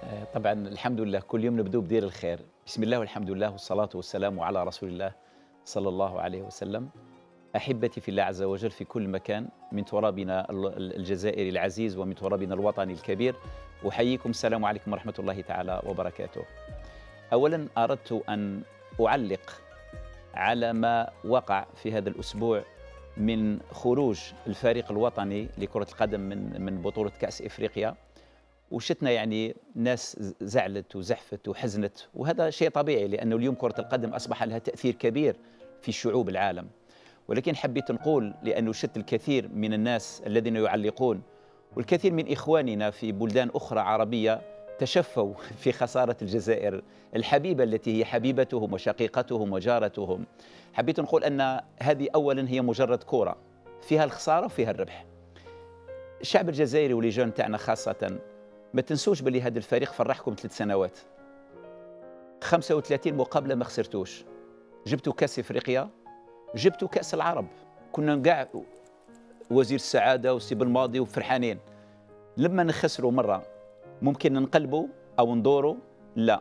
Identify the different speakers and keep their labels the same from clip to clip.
Speaker 1: آه، طبعا الحمد لله كل يوم نبدو بدير الخير بسم الله والحمد لله والصلاة والسلام على رسول الله صلى الله عليه وسلم أحبتي في الله عز وجل في كل مكان من ترابنا الجزائري العزيز ومن ترابنا الوطني الكبير أحييكم السلام عليكم ورحمة الله تعالى وبركاته أولا أردت أن أعلق على ما وقع في هذا الأسبوع من خروج الفريق الوطني لكرة القدم من من بطولة كأس إفريقيا وشتنا يعني ناس زعلت وزحفت وحزنت وهذا شيء طبيعي لأنه اليوم كرة القدم أصبح لها تأثير كبير في شعوب العالم ولكن حبيت نقول لأنه شت الكثير من الناس الذين يعلقون والكثير من إخواننا في بلدان أخرى عربية تشفوا في خسارة الجزائر الحبيبة التي هي حبيبتهم وشقيقتهم وجارتهم حبيت نقول أن هذه أولا هي مجرد كرة فيها الخسارة وفيها الربح الشعب الجزائري وليجون تاعنا خاصة ما تنسوش باللي هذا الفريق فرحكم ثلاث سنوات 35 مقابله ما خسرتوش جبتوا كاس افريقيا جبتوا كاس العرب كنا كاع وزير السعاده وسي الماضي وفرحانين لما نخسروا مره ممكن نقلبوا او ندوروا لا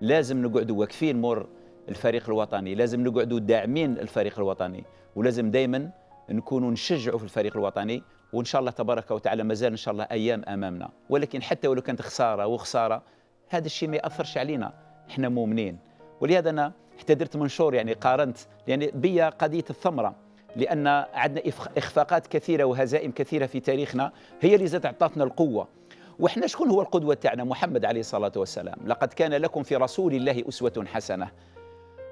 Speaker 1: لازم نقعدوا واقفين مور الفريق الوطني لازم نقعدوا داعمين الفريق الوطني ولازم دائما نكونوا نشجعوا في الفريق الوطني وان شاء الله تبارك وتعالى مازال ان شاء الله ايام امامنا ولكن حتى ولو كانت خساره وخساره هذا الشيء ما ياثرش علينا احنا مؤمنين ولهذا انا حتى درت منشور يعني قارنت يعني بيا قضيه الثمره لان عندنا اخفاقات كثيره وهزائم كثيره في تاريخنا هي اللي زادت عطاتنا القوه وإحنا شكون هو القدوة تاعنا محمد عليه الصلاة والسلام لقد كان لكم في رسول الله أسوة حسنة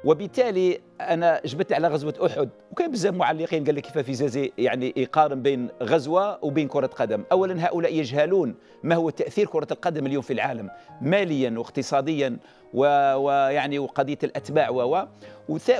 Speaker 1: وبالتالي انا جبت على غزوه احد وكان بزاف معلقين قال لك كيف في زازي يعني يقارن بين غزوه وبين كره قدم اولا هؤلاء يجهلون ما هو تاثير كره القدم اليوم في العالم ماليا واقتصاديا ويعني وقضيه الاتباع و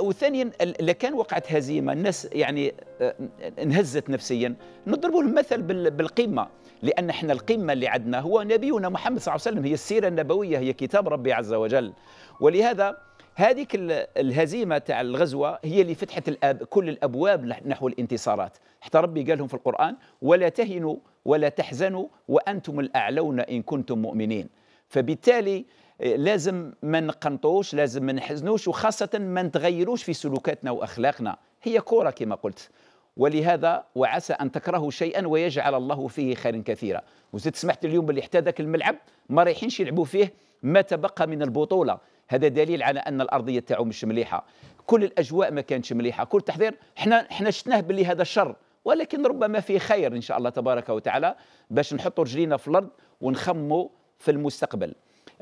Speaker 1: وثانيا لكان وقعت هزيمه الناس يعني آه، انهزت نفسيا نضرب لهم مثل بالقمه لان احنا القمه اللي عندنا هو نبينا محمد صلى الله عليه وسلم هي السيره النبويه هي كتاب ربي عز وجل ولهذا هذيك الهزيمه تاع الغزوه هي اللي فتحت الأب كل الابواب نحو الانتصارات حتى ربي قال لهم في القران ولا تهنوا ولا تحزنوا وانتم الاعلون ان كنتم مؤمنين فبالتالي آه، لازم ما نقنطوش لازم ما نحزنوش وخاصه ما نتغيروش في سلوكاتنا واخلاقنا هي كوره كما قلت ولهذا وعسى ان تكرهوا شيئا ويجعل الله فيه خيرا كثيرا وزدت سمحت اليوم باللي حتى ذاك الملعب ما رايحينش يلعبوا فيه ما تبقى من البطوله هذا دليل على ان الارضيه تاعو مش مليحه كل الاجواء ما كانتش مليحه كل تحضير احنا احنا شفناه باللي هذا شر ولكن ربما فيه خير ان شاء الله تبارك وتعالى باش نحطوا رجلينا في الارض ونخموا في المستقبل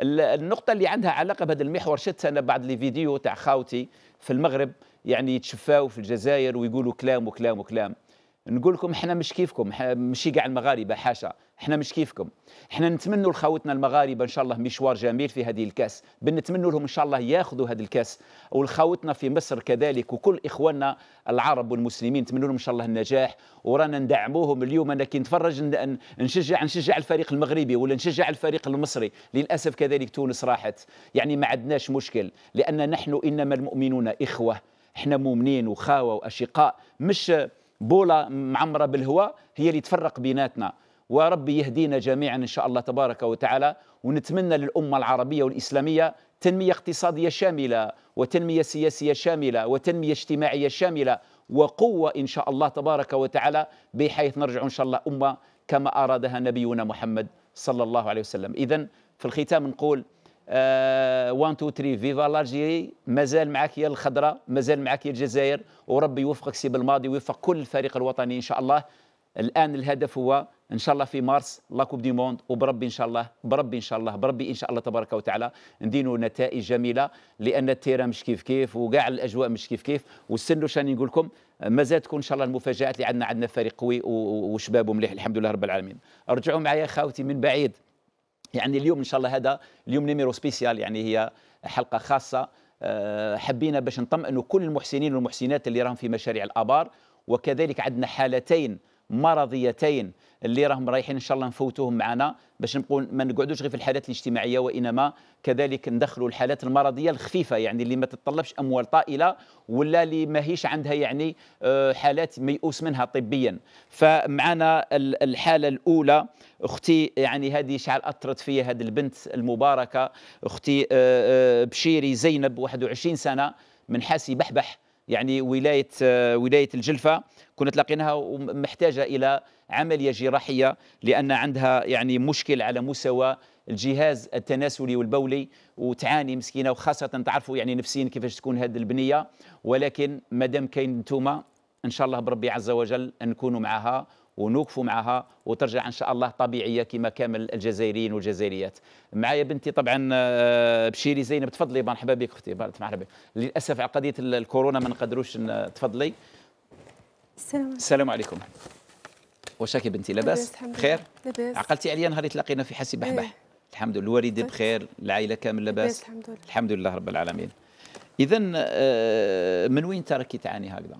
Speaker 1: النقطة اللي عندها علاقة بهذا المحور شت أنا بعض لي فيديو تاع خاوتي في المغرب يعني يتشفاو في الجزائر ويقولوا كلام وكلام وكلام نقول لكم احنا مش كيفكم ماشي كاع المغاربه حاشا احنا مش كيفكم احنا نتمنوا لخوتنا المغاربه ان شاء الله مشوار جميل في هذه الكاس بنتمنوا لهم ان شاء الله ياخذوا هذه الكاس ولخوتنا في مصر كذلك وكل اخواننا العرب والمسلمين نتمنوا لهم ان شاء الله النجاح ورانا ندعموهم اليوم انا كي نتفرج نشجع نشجع الفريق المغربي ولا نشجع الفريق المصري للاسف كذلك تونس راحت يعني ما عندناش مشكل لان نحن انما المؤمنون اخوه احنا مؤمنين وخاوه واشقاء مش بوله معمره بالهواء هي اللي تفرق بيناتنا وربي يهدينا جميعا ان شاء الله تبارك وتعالى ونتمنى للامه العربيه والاسلاميه تنميه اقتصاديه شامله وتنميه سياسيه شامله وتنميه اجتماعيه شامله وقوه ان شاء الله تبارك وتعالى بحيث نرجع ان شاء الله امه كما ارادها نبينا محمد صلى الله عليه وسلم اذا في الختام نقول وان تو 3 فيفا لارجيري مازال معاك يا الخضراء مازال معاك يا الجزائر وربي يوفقك سي بالماضي ويوفق كل الفريق الوطني ان شاء الله الان الهدف هو ان شاء الله في مارس لا كوب دي موند وبربي ان شاء الله بربي ان شاء الله بربي ان شاء الله تبارك وتعالى ندينوا نتائج جميله لان التيران مش كيف كيف وكاع الاجواء مش كيف كيف واستنوا شاني نقول لكم مازال تكون ان شاء الله المفاجات اللي عندنا عندنا فريق قوي وشباب مليح الحمد لله رب العالمين ارجعوا معايا خاوتي من بعيد يعني اليوم ان شاء الله هذا اليوم نيميرو سبيسيال يعني هي حلقه خاصه آه، حبينا باش نطمئنوا كل المحسنين والمحسنات اللي راهم في مشاريع الابار وكذلك عندنا حالتين مرضيتين اللي راهم رايحين ان شاء الله نفوتوهم معنا باش نبقوا ما نقعدوش غير في الحالات الاجتماعيه وانما كذلك ندخلوا الحالات المرضيه الخفيفه يعني اللي ما تتطلبش اموال طائله ولا اللي ماهيش عندها يعني آه، حالات ميؤوس منها طبيا فمعنا الحاله الاولى اختي يعني هذه شعل اثرت فيها هذه البنت المباركه اختي آه، آه، بشيري زينب 21 سنه من حاسي بحبح يعني ولايه ولايه الجلفه كنا تلاقيناها ومحتاجه الى عملية جراحية لأن عندها يعني مشكل على مستوى الجهاز التناسلي والبولي وتعاني مسكينه وخاصه تعرفوا يعني نفسيا كيفاش تكون هذه البنيه ولكن مادام كاين نتوما ان شاء الله بربي عز وجل نكونوا معها ونوقفوا معها وترجع ان شاء الله طبيعيه كما كامل الجزائريين والجزائريات معايا بنتي طبعا آه، بشيري زينب تفضلي مرحبا بك اختي مرحبا للاسف على قضيه الكورونا ما نقدروش تفضلي السلام عليكم السلام عليكم وشاكي بنتي لاباس بخير لاباس عقلتي عليا نهار تلاقينا في حسي بحبح إيه. الحمد لله الوالدة طيب. بخير العائلة كامل لاباس الحمد لله الحمد لله رب العالمين إذا آه، من وين تركي تعاني هكذا؟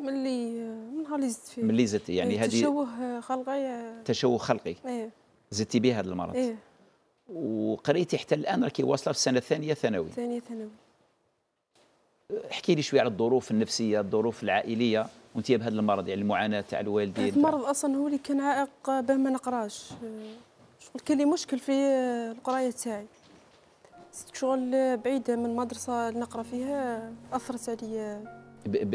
Speaker 2: ملي من نهار اللي زدت فيه ملي
Speaker 1: زدت يعني إيه هذه
Speaker 2: تشوه خلقي
Speaker 1: تشوه خلقي إيه. زدتي به هذا المرض إيه. وقريتي حتى الان راكي واصله في السنه الثانيه ثانوي
Speaker 2: ثانيه ثانوي احكي
Speaker 1: لي شويه على الظروف النفسيه الظروف العائليه وانت بهذا المرض يعني المعاناه تاع الوالدين هذا المرض
Speaker 2: اصلا هو اللي كان عائق باه ما نقراش آه، شغل كان لي مشكل في آه، القرايه تاعي شغل بعيده من المدرسه اللي نقرا فيها آه، اثرت علي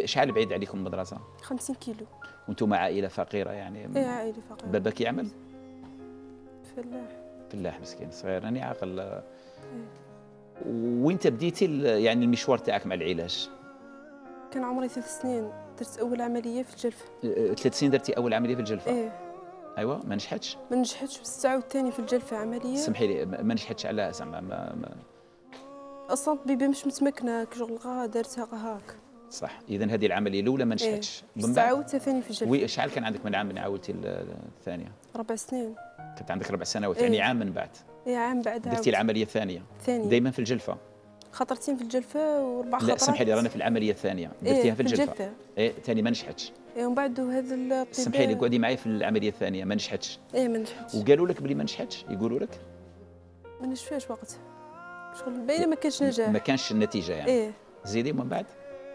Speaker 1: شحال بعيد عليكم المدرسه
Speaker 2: 50 كيلو
Speaker 1: وانتم عائله فقيره يعني ايه عائله
Speaker 2: فقيره باباك يعمل فلاح
Speaker 1: فلاح مسكين صغير راني عاقل إيه. وانت بديتي يعني المشوار تاعك مع العلاج
Speaker 2: كان عمري ثلاث سنين درت اول عمليه في الجلفه
Speaker 1: ثلاث سنين درتي اول عمليه في الجلفه ايه ايوا ما نجحتش
Speaker 2: ما نجحتش بس عاوتاني في الجلفه عمليه سمحي
Speaker 1: لي ما نجحتش على زعما ما, ما
Speaker 2: اصلا الطبيبه مش متمكنه كي غا دارتها هاك
Speaker 1: صح اذا هذه العمليه الاولى ما نجحتش إيه. بعد عاودتها
Speaker 2: ثاني في الجلفه وي شحال
Speaker 1: كان عندك من عام من عاودتي الثانيه
Speaker 2: ربع سنين
Speaker 1: كانت عندك ربع سنوات إيه. يعني عام من بعد
Speaker 2: اي عام بعد درتي
Speaker 1: العمليه الثانيه ثانيه دائما في الجلفه
Speaker 2: خطرتين في الجلفه واربع خطرات لا سمحي لي
Speaker 1: رانا في العمليه الثانيه إيه، درتيها إيه في الجلفه, الجلفة. ايه ثاني ما نجحتش
Speaker 2: اي ومن بعد هذا الطبيب سمحي لي قعدي
Speaker 1: معايا في العمليه الثانيه ما نجحتش
Speaker 2: ايه ما نجحتش
Speaker 1: وقالوا لك بلي ما نجحتش يقولوا لك
Speaker 2: ما نشفاش وقتها شغل باينه ما كانش نجاح ما
Speaker 1: كانش النتيجه يعني ايه زيدي ومن بعد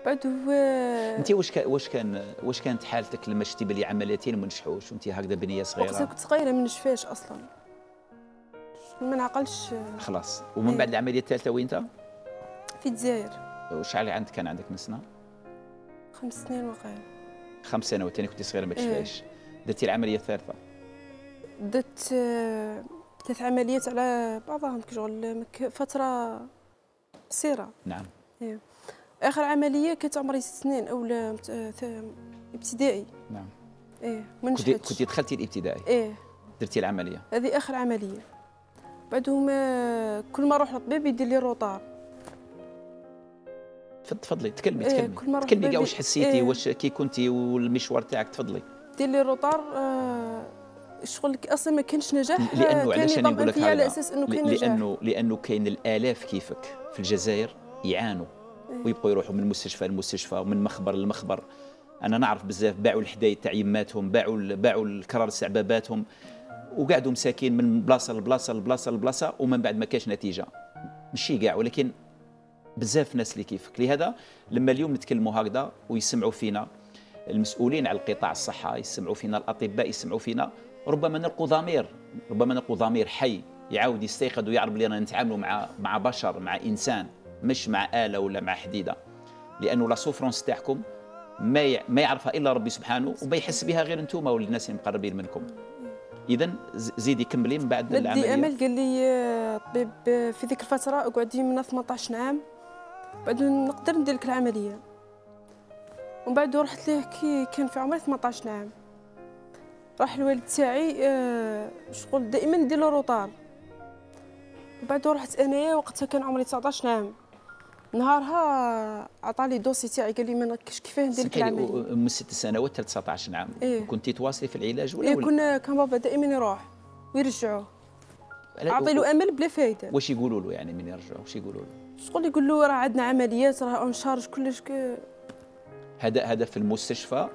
Speaker 2: بعد هو انت
Speaker 1: واش كان واش كان واش كانت حالتك لما شتي بلي عمليتين وما نجحوش وانت هكذا بنيه صغيره وقتها كنت
Speaker 2: صغيره ما نجحتش اصلا ما نعقلش
Speaker 1: خلاص ومن إيه. بعد العمليه الثالثه وين انت؟ في الجزائر وشحال عندك كان عندك من سنه؟
Speaker 2: خمس سنين وقال
Speaker 1: خمس سنوات يعني كنت صغيره ما تشفايش إيه. درتي العمليه الثالثه
Speaker 2: درت ثلاث آه، عمليات على بعضهم كشغل فتره قصيره نعم إيه. اخر عمليه كانت عمري ست سنين اولا آه، ابتدائي نعم ايه ما نجحتش
Speaker 1: كنت دخلتي الابتدائي ايه درتي العمليه
Speaker 2: هذه اخر عمليه بعدهم آه، كل ما نروح للطبيب يدير لي روطار
Speaker 1: تفضلي تكلمي إيه، تكلمي كل مرة تكلمي كاع واش حسيتي إيه. واش كي كنتي والمشوار تاعك تفضلي
Speaker 2: دير لي روطار آه، شغل اصلا ما كانش نجاح لانه آه، علاش انا نقول لك على اساس انه كان لانه
Speaker 1: لانه كاين الالاف كيفك في الجزائر يعانوا إيه. ويبقوا يروحوا من مستشفى لمستشفى ومن مخبر لمخبر انا نعرف بزاف باعوا الحدايد تاع يماتهم باعوا باعوا الكرار باباتهم وقعدوا مساكين من بلاصه لبلاصه لبلاصه لبلاصه ومن بعد ما كاش نتيجه ماشي كاع ولكن بزاف ناس اللي كيفك لهذا لما اليوم نتكلموا هكذا ويسمعوا فينا المسؤولين على القطاع الصحه يسمعوا فينا الاطباء يسمعوا فينا ربما نلقوا ضمير ربما نلقوا ضمير حي يعاود يستيقظ ويعرف بلي رانا نتعاملوا مع مع بشر مع انسان مش مع اله ولا مع حديده لانه لا سوفرونس تاعكم ما ما يعرفها الا ربي سبحانه وما يحس بها غير انتم ولا الناس المقربين منكم اذا زيدي كملي من بعد العمليه بدي امل
Speaker 2: قال لي الطبيب آه، آه، في ذيك الفتره اقعدي من 18 عام بعد نقدر ندير لك العمليه ومن بعد رحت ليه كي كان في عمري 18 عام راح الوالد تاعي آه شغل دائما ندير له روطار بعد رحت انايا وقتها كان عمري 19 عام نهارها عطاني دوسي تاعي قال لي ما نكش كيفاه ندير لك العمليه
Speaker 1: من ست سنوات حتى 19 عام إيه؟ كنتي تواصلي في العلاج ولا إيه كنا
Speaker 2: كان بابا دائما يروح ويرجعوه
Speaker 1: اعطي له امل بلا فايده واش يقولوا له يعني من يرجعوا واش يقولوا له
Speaker 2: شغل يقول له راه عندنا عمليات راه اون شارج كلش ك...
Speaker 1: هذا هذا في المستشفى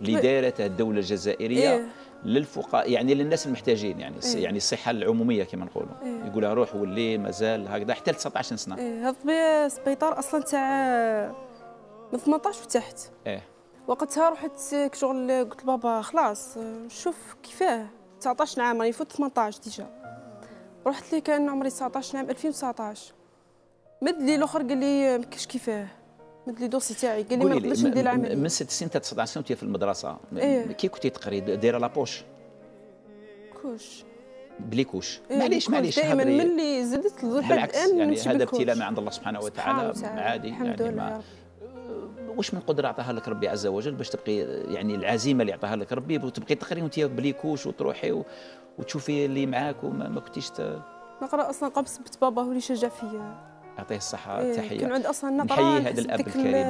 Speaker 1: اللي دايرته الدوله الجزائريه إيه؟ للفقراء يعني للناس المحتاجين يعني إيه؟ يعني الصحه العموميه كما نقولوا إيه؟ يقولها روح ولي مازال هكذا حتى 19 سنه
Speaker 2: إيه هذا سبيطار اصلا تاع من 18 وتحت ايه وقتها رحت شغل قلت لبابا خلاص شوف كيفاه 19 عام راني فوت 18 ديجا رحت لي كان عمري 19 عام 2019 مد لي الاخر قال لي ما كاش كيفاه مد لي دوسي تاعي قال لي ما نقدرش ندير العمليه من
Speaker 1: ست سنين حتى 19 سنه وانت في المدرسه إيه؟ كي كنتي تقري دايره لابوش كوش بليكوش إيه، كوش معليش معليش دائما ملي
Speaker 2: زدت الظهر الان يعني هذا ابتلاء من عند الله سبحانه وتعالى عادي الحمد يعني لله
Speaker 1: واش من قدره عطاها لك ربي عز وجل باش تبقي يعني العزيمه اللي عطاها لك ربي وتبقي تقري وانت بليكوش وتروحي و... وتشوفي اللي معاك وما ما كنتيش ت...
Speaker 2: نقرا اصلا قبل بابا هو اللي شجع فيا
Speaker 1: يعطيه الصحه والتحيه إيه كان عند اصلا نظره نحيي هذا الاب الكريم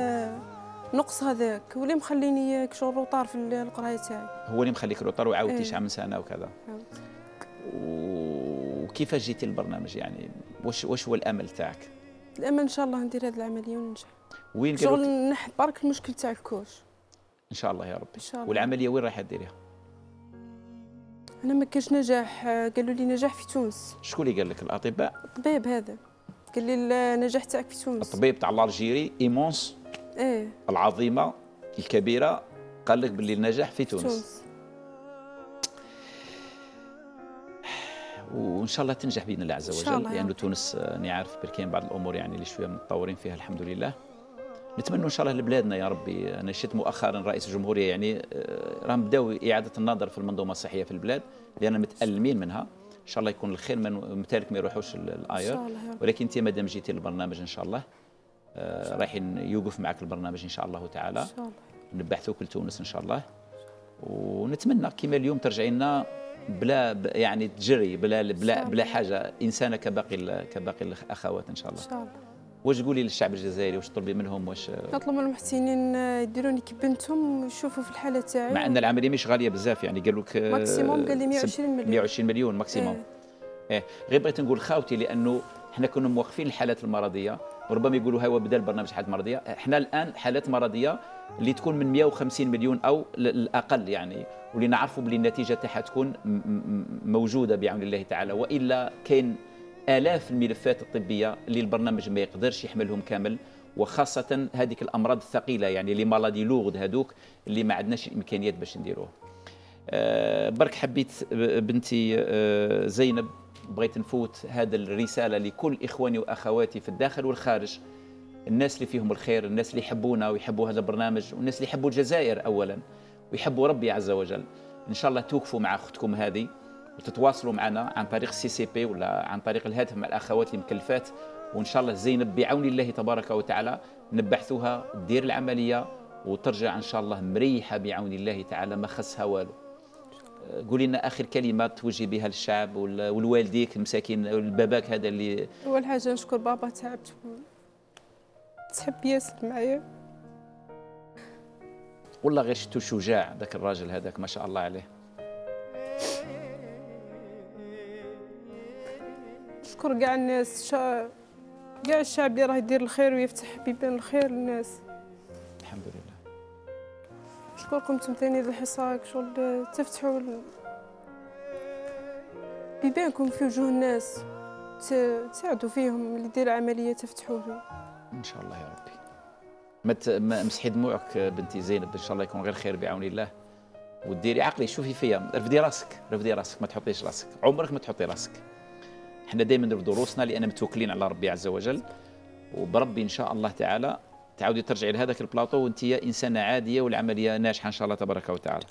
Speaker 2: نقص هذاك هو اللي مخليني شغل روطار في القرايه تاعي
Speaker 1: هو اللي مخليك روطار وعاودتي إيه. من سنه وكذا نعم. وكيفاش جيتي للبرنامج يعني واش واش هو الامل تاعك؟
Speaker 2: الامل ان شاء الله ندير هذه العمليه وننجح وين شغل نحل برك المشكل تاع الكوش
Speaker 1: ان شاء الله يا ربي إن شاء الله. والعمليه وين رايحة ديريها؟
Speaker 2: انا ما كانش نجاح قالوا لي نجاح في تونس
Speaker 1: شكون اللي قال لك الاطباء؟
Speaker 2: الطبيب هذا قال لي النجاح تاعك في تونس
Speaker 1: الطبيب تاع الالجيري ايمونس ايه العظيمه الكبيره قال لك باللي النجاح في تونس, تونس. وان شاء الله تنجح باذن الله عز وجل لانه يعني تونس آه، اني عارف بركين بعض الامور يعني اللي شويه متطورين فيها الحمد لله نتمنى ان شاء الله لبلادنا يا ربي انا شفت مؤخرا رئيس الجمهوريه يعني آه، راهم بداوا اعاده النظر في المنظومه الصحيه في البلاد لان متالمين منها ان شاء الله يكون الخير من تارك ما يروحوش الاير ولكن انت مادام جيتي للبرنامج ان شاء الله آه، رايحين يوقف معك البرنامج ان شاء الله تعالى ان شاء الله نبحثوك لتونس ان شاء الله ونتمنى كما اليوم ترجعي لنا بلا يعني تجري بلا بلا بلا حاجه انسانه كباقي كباقي الاخوات ان شاء الله ان شاء الله واش تقولي للشعب الجزائري واش تطلبي منهم واش
Speaker 2: نطلب من المحسنين آه، يديروني كبنتهم ويشوفوا يشوفوا في الحاله تاعي مع ان
Speaker 1: العمليه مش غاليه بزاف يعني قالوا لك ماكسيموم آه، قال لي 120 مليون 120 مليون ماكسيموم اه, اه. غير بغيت نقول خاوتي لانه احنا كنا موقفين الحالات المرضيه ربما يقولوا هو بدا البرنامج حالات مرضيه احنا الان حالات مرضيه اللي تكون من 150 مليون او الاقل يعني واللي نعرفوا باللي النتيجه تاعها تكون موجوده بعون الله تعالى والا كاين الاف الملفات الطبيه اللي البرنامج ما يقدرش يحملهم كامل وخاصه هذيك الامراض الثقيله يعني لي مالادي لوغد هذوك اللي ما عندناش الامكانيات باش نديروه آه، برك حبيت آه، بنتي آه، زينب بغيت نفوت هذا الرساله لكل اخواني واخواتي في الداخل والخارج الناس اللي فيهم الخير الناس اللي يحبونا ويحبوا هذا البرنامج والناس اللي يحبوا الجزائر اولا ويحبوا ربي عز وجل ان شاء الله توقفوا مع اختكم هذه وتتواصلوا معنا عن طريق السي سي بي ولا عن طريق الهاتف مع الاخوات اللي مكلفات وان شاء الله زينب بعون الله تبارك وتعالى نبعثوها دير العمليه وترجع ان شاء الله مريحه بعون الله تعالى ما خصها والو آه، قولي لنا اخر كلمه توجهي بها للشعب والوالديك المساكين الباباك هذا اللي
Speaker 2: اول حاجه نشكر بابا تعبت تحب ياسر معايا
Speaker 1: والله غير شفتو شجاع ذاك الراجل هذاك ما شاء الله عليه آه.
Speaker 2: نشكر كاع الناس شا... كاع الشعب اللي راه يدير الخير ويفتح بيبان الخير للناس الحمد لله نشكركم تمتيني الحصاك شغل تفتحوا ال... بيبانكم في وجوه الناس ت... تساعدوا فيهم اللي يدير عمليه له
Speaker 3: ان شاء الله يا ربي
Speaker 1: مت... ما مسحي دموعك بنتي زينب ان شاء الله يكون غير خير بعون الله وديري عقلي شوفي فيا رفدي راسك رفدي راسك ما تحطيش راسك عمرك ما تحطي راسك احنا دائما في دروسنا لان متوكلين على ربي عز وجل وبربي ان شاء الله تعالى تعاودي ترجعي لهذاك البلاطو وانت انسانه عاديه والعمليه ناجحه ان شاء الله تبارك وتعالى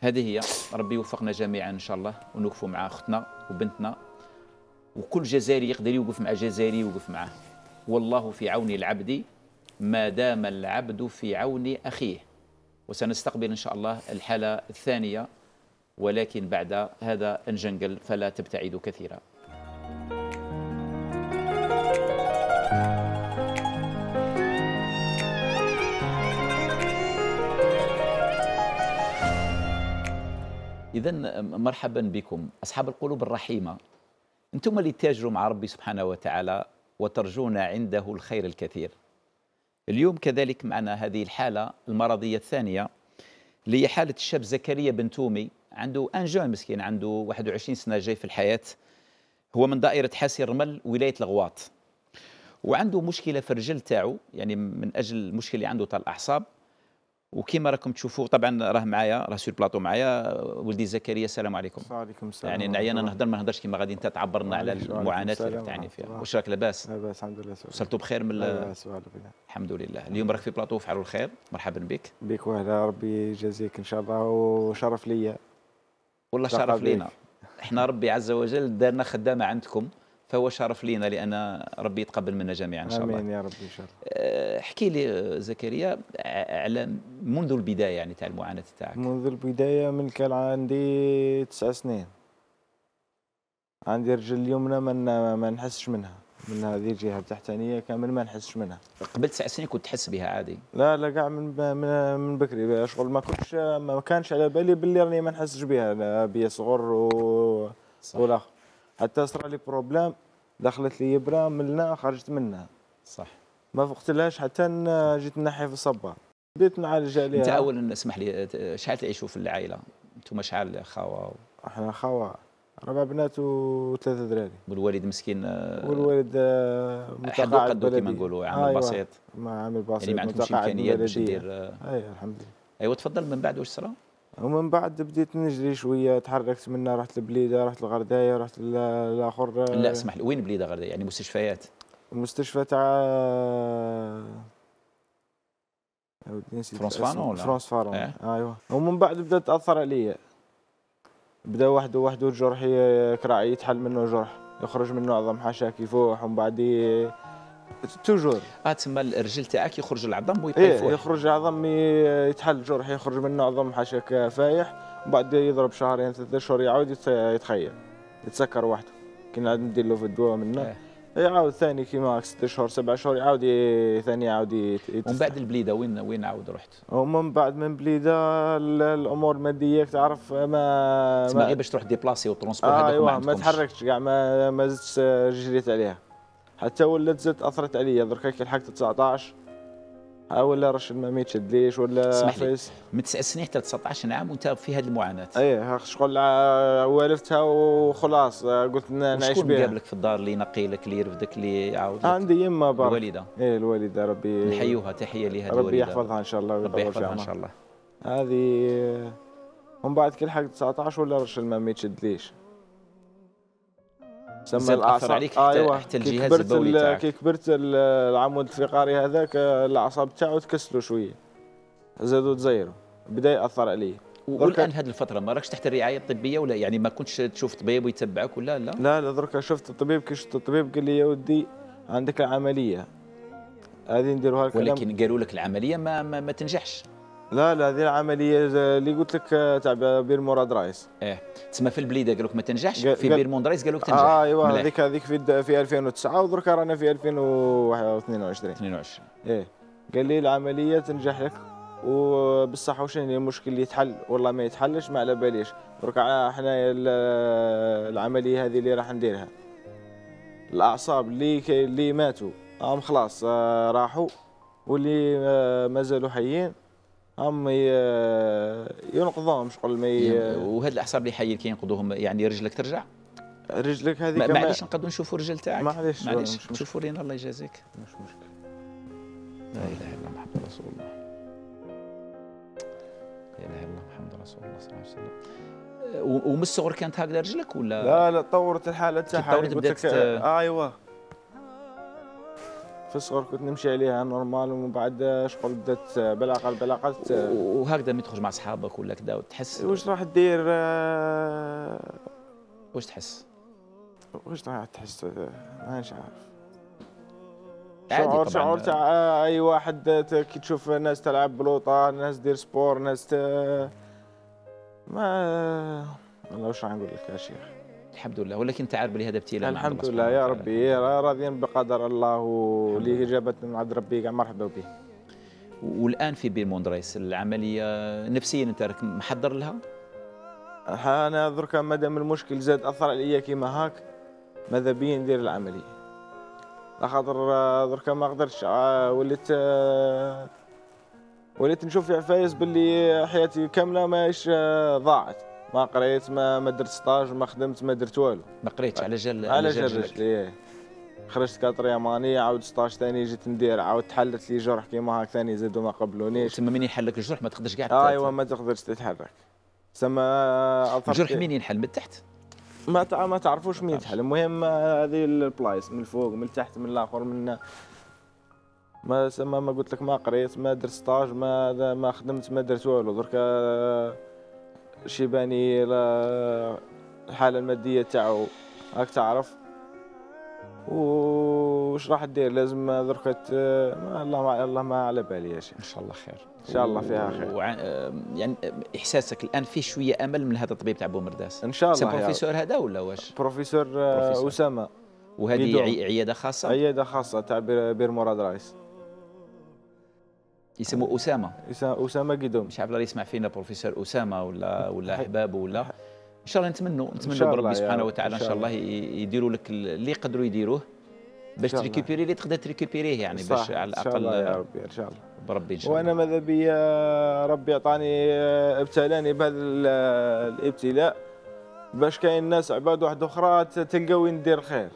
Speaker 1: هذه هي ربي يوفقنا جميعا ان شاء الله ونوقفوا مع اختنا وبنتنا وكل جزائري يقدر يوقف مع جزائري يوقف معاه والله في عون العبد ما دام العبد في عون اخيه وسنستقبل ان شاء الله الحاله الثانيه ولكن بعد هذا انجنجل فلا تبتعدوا كثيرا إذا مرحبا بكم أصحاب القلوب الرحيمة أنتم اللي تاجروا مع ربي سبحانه وتعالى وترجون عنده الخير الكثير اليوم كذلك معنا هذه الحالة المرضية الثانية اللي هي حالة الشاب زكريا بن تومي عنده ان جون مسكين عنده 21 سنة جاي في الحياة هو من دائرة حاسي الرمل ولاية الغواط وعنده مشكلة في الرجل تاعو يعني من أجل المشكلة اللي عنده تاع الأعصاب وكما راكم تشوفوا طبعا راه معايا راه سور بلاطو معايا ولدي زكريا السلام عليكم وعليكم السلام يعني نعيانا انا نهضر ما نهضرش كما غادي انت تعبر لنا على المعاناه اللي تعني فيها واش راك لاباس لاباس الحمد لله وصلتوا بخير من الحمد لله اليوم راك في بلاطو فعلوا الخير مرحبا بك بك
Speaker 3: وهلا ربي يجازيك ان شاء الله وشرف ليا والله شرف لينا
Speaker 1: احنا ربي عز وجل دارنا خدامه عندكم فهو شرف لينا لان ربي يتقبل منا جميعا ان شاء الله امين يا رب ان شاء الله آه، احكي لي زكريا على منذ البدايه يعني تاع المعاناه تاعك
Speaker 3: منذ البدايه من كان عندي تسع سنين عندي رجل اليمنى ما ما نحسش منها من هذه الجهه التحتانيه كامل ما نحسش منها قبل تسع سنين كنت تحس بها عادي لا لا كاع من من, من بكري شغل ما كنتش ما كانش على بالي باللي راني ما نحسش بها بيا صغر و صح. والاخر حتى صرا لي بروبلام دخلت لي ابره من خرجت منها صح ما فقتلهاش حتى جيت نحي في الصبار بديت نعالج عليها انت اولا
Speaker 1: اسمح لي شحال تعيشوا في العائله انتم شحال خاوه و...
Speaker 3: احنا خاوه اربع بنات وثلاثه دراري
Speaker 1: والوالد مسكين آه،
Speaker 3: والوالد آه، متقاعد قدو كما نقولوا عامل آه أيوة. بسيط ما عامل بسيط يعني ما عندكمش امكانيات باش دير آه. ايوه الحمد لله ايوه تفضل من بعد واش صرا ومن بعد بديت نجري شويه تحركت منها رحت لبليده رحت لغردايه رحت لاخر لا اسمح
Speaker 1: لي وين بليده غردايه يعني مستشفيات
Speaker 3: مستشفى تاع فرانس فارون ولا فرانس فارون آه. ايوه ومن بعد بدا تاثر عليا بدا واحد واحد الجرح يكرع يتحل منه جرح يخرج منه عظم حاشاك يفوح ومن بعد توجور اه تسمى الرجل تاعك يخرج العظم ويبقى إيه يخرج العظم يتحل جرح يخرج منه عظم حاشاك فايح من بعد يضرب شهرين ثلاثة اشهر يعاود يتخيل يتسكر وحده كي نعاود ندير له في الدواء منه إيه. يعاود ثاني كيما ست شهور سبع شهور يعاود ثاني يعاود ومن بعد البليده وين وين عاود رحت؟ ومن بعد من بليده الامور الماديه تعرف ما ما غير إيه باش
Speaker 1: تروح ديبلاسي وترونسبور آه هذاك ما, أيوة، ما تحركتش
Speaker 3: كاع ما زدتش جريت عليها حتى ولات زادت اثرت عليا درك كي لحقت 19 ها ولا رشد ما ميتشد ليش ولا اسمح لي من 9 سنين حتى 19 عام وانت في هذه المعاناه ايه شغل والفتها وخلاص قلت نعيش بها شكون قابلك
Speaker 1: في الدار اللي ينقي لك اللي يرفدك اللي يعاود لك عندي يما بارك الوالده
Speaker 3: ايه الوالده ربي نحيوها
Speaker 1: تحيه لها الوالده ربي يحفظها ان شاء الله ربي يحفظها ان شاء الله
Speaker 3: هذه آه، من بعد كي لحقت 19 ولا رشد ما ميتشد ليش لما الاعصاب عليك ايوه حتى الجهاز كي كبرت البولي كي كبرت العمود الفقري هذاك آه، الاعصاب تاعو تكسلوا شويه زادوا تزيروا بدا ياثر عليه والان هذه الفتره ما راكش تحت الرعايه الطبيه ولا يعني ما كنتش تشوف طبيب ويتبعك ولا لا لا لا درك شفت الطبيب كي شفت الطبيب قال لي يا ودي عندك العمليه هذه نديروها لك ولكن
Speaker 1: قالوا لك العمليه ما ما, ما تنجحش
Speaker 3: لا لا هذه العمليه اللي قلت لك آه، تاع بير مراد رايس ايه تسمى في البليده قالوا لك ما تنجحش في بير مراد رايس قالوا لك آه، تنجح اه ايوا هذيك هذيك في في 2009 ودرك رانا في 2022 22 ايه قال لي العمليه تنجح لك وبصح واش المشكل اللي يتحل والله ما يتحلش ما على باليش درك آه، حنايا العمليه هذه اللي راح نديرها الاعصاب اللي اللي ماتوا هم خلاص راحوا واللي مازالوا حيين هم ينقضوهم شغل ما وهاد الاعصاب اللي حيين كينقضوهم يعني رجلك ترجع رجلك هذيك معليش نقدروا
Speaker 1: نشوفوا الرجل تاعك معليش معليش شوفوا لينا الله يجازيك مش مشكل لا اله
Speaker 3: الا الله محمد رسول الله لا اله الا الله محمد رسول الله صلى الله عليه وسلم ومن الصغر كانت هكذا رجلك ولا لا لا طورت الحاله تاعها تطورت بدات ايوه في الصغر كنت نمشي عليها نورمال ومن بعد شغل بدات بالعقل بالعقل وهكذا ما تخرج مع اصحابك ولا كذا وتحس واش راح دير واش تحس؟ واش راح تحس مانيش عارف شعور شعور تاع اي واحد كي تشوف ناس تلعب بلوطه ناس دير سبور ناس ت... ما
Speaker 1: والله واش راح نقول لك يا شيخ الحمد لله ولكن بلي هذا ابتلاء الحمد لله يا
Speaker 3: ربي راضيين بقدر الله اللي اجابه من عند ربي كاع مرحبا به والان في بير موندريس العمليه نفسيا انت راك محضر لها انا دركا مادام المشكل زاد اثر عليا كيما هاك ماذا بيا ندير العمليه خاطر آه، درك ما قدرتش آه، وليت آه، وليت نشوف في عفايس باللي حياتي كامله ماهيش ضاعت ما قريت ما ما درت ستاج ما خدمت ما درت والو ما قريتش على جال على جال رجلي ايه خرجت ماني عاود ستاج ثاني جيت ندير عاود تحلت لي جرح كيما هاك ثاني زادو ما قبلونيش تما من يحلك الجرح ما تقدرش كاع آه ايوا ما تقدرش تتحرك تما الجرح منين ينحل من تحت ما ما تعرفوش مين تحل المهم هذه البلايص من الفوق من تحت من الاخر من ما سما ما قلت لك ما قريت ما درت ستاج ما ما خدمت ما درت والو درك شيباني الحاله الماديه تاعو راك تعرف واش راح دير لازم درك الله ما الله ما على بالي يا شيخ ان شاء الله خير ان شاء الله فيها خير وع... يعني احساسك الان في شويه
Speaker 1: امل من هذا الطبيب تاع بومرداس ان شاء الله بروفيسور
Speaker 3: هذا ولا واش بروفيسور, بروفيسور. اسامه وهذه عياده خاصه عياده خاصه تاع بير مراد رايس
Speaker 1: يسموه آه، اسامه اسامه قدوم مش عارف الله يسمع فينا بروفيسور اسامه ولا ولا احبابه ولا ان شاء الله نتمنوا نتمنوا بربي سبحانه وتعالى ان شاء الله يديروا لك اللي يقدروا يديروه باش تريكوبيري اللي تقدر تريكوبيريه يعني باش على الاقل ان شاء الله يا ربي ان شاء الله بربي ان شاء
Speaker 3: الله وانا ماذا بيا ربي اعطاني آه، ابتلاني بهذا آه، الابتلاء باش كاين ناس عباد واحد اخرى وين ندير خير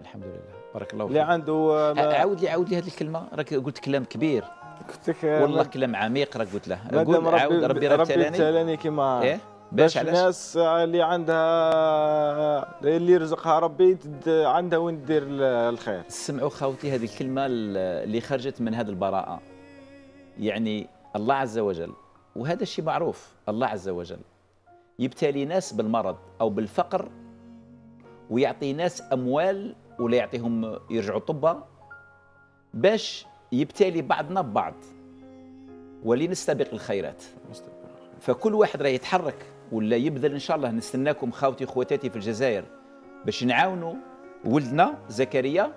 Speaker 3: الحمد لله بارك الله فيك اللي عنده عاود
Speaker 1: لي عاود لي هذه الكلمه راك قلت كلام كبير
Speaker 3: قلت لك والله
Speaker 1: كلام عميق راه قلت له قول عاود ربي راه ربي تلاني كيما إيه؟
Speaker 3: باش الناس اللي عندها اللي رزقها ربي عندها وين دير الخير سمعوا خاوتي هذه الكلمه اللي خرجت من هذه البراءه
Speaker 1: يعني الله عز وجل وهذا الشيء معروف الله عز وجل يبتلي ناس بالمرض او بالفقر ويعطي ناس اموال ولا يعطيهم يرجعوا طبه باش يبتلي بعضنا ببعض ولنستبق الخيرات فكل واحد راه يتحرك ولا يبذل ان شاء الله نستناكم خاوتي خواتاتي في الجزائر باش نعاونوا ولدنا زكريا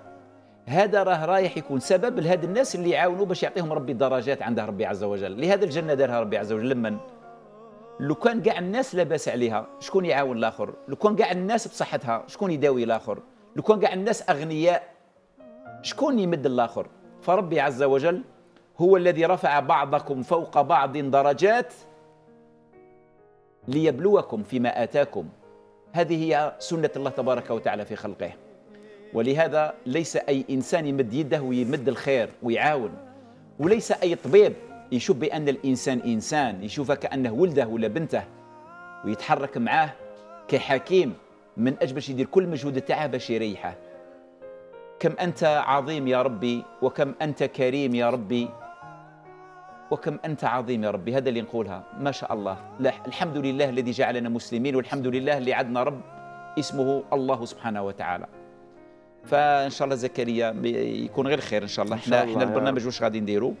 Speaker 1: هذا راه رايح يكون سبب لهاد الناس اللي يعاونوا باش يعطيهم ربي درجات عنده ربي عز وجل لهذا الجنه دارها ربي عز وجل لمن لو كان كاع الناس لاباس عليها شكون يعاون الاخر لو كان كاع الناس بصحتها شكون يداوي الاخر لو كان كاع الناس اغنياء شكون يمد الاخر فربي عز وجل هو الذي رفع بعضكم فوق بعض درجات ليبلوكم فيما آتاكم هذه هي سنة الله تبارك وتعالى في خلقه ولهذا ليس أي إنسان يمد يده ويمد الخير ويعاون وليس أي طبيب يشوف بأن الإنسان إنسان يشوفه كأنه ولده ولا بنته ويتحرك معاه كحكيم من أجل باش يدير كل مجهود تاعه باش يريحه كم انت عظيم يا ربي وكم انت كريم يا ربي وكم انت عظيم يا ربي هذا اللي نقولها ما شاء الله الحمد لله الذي جعلنا مسلمين والحمد لله اللي عندنا رب اسمه الله سبحانه وتعالى فان شاء الله زكريا يكون غير خير ان شاء الله إن احنا احنا البرنامج واش غادي نديروا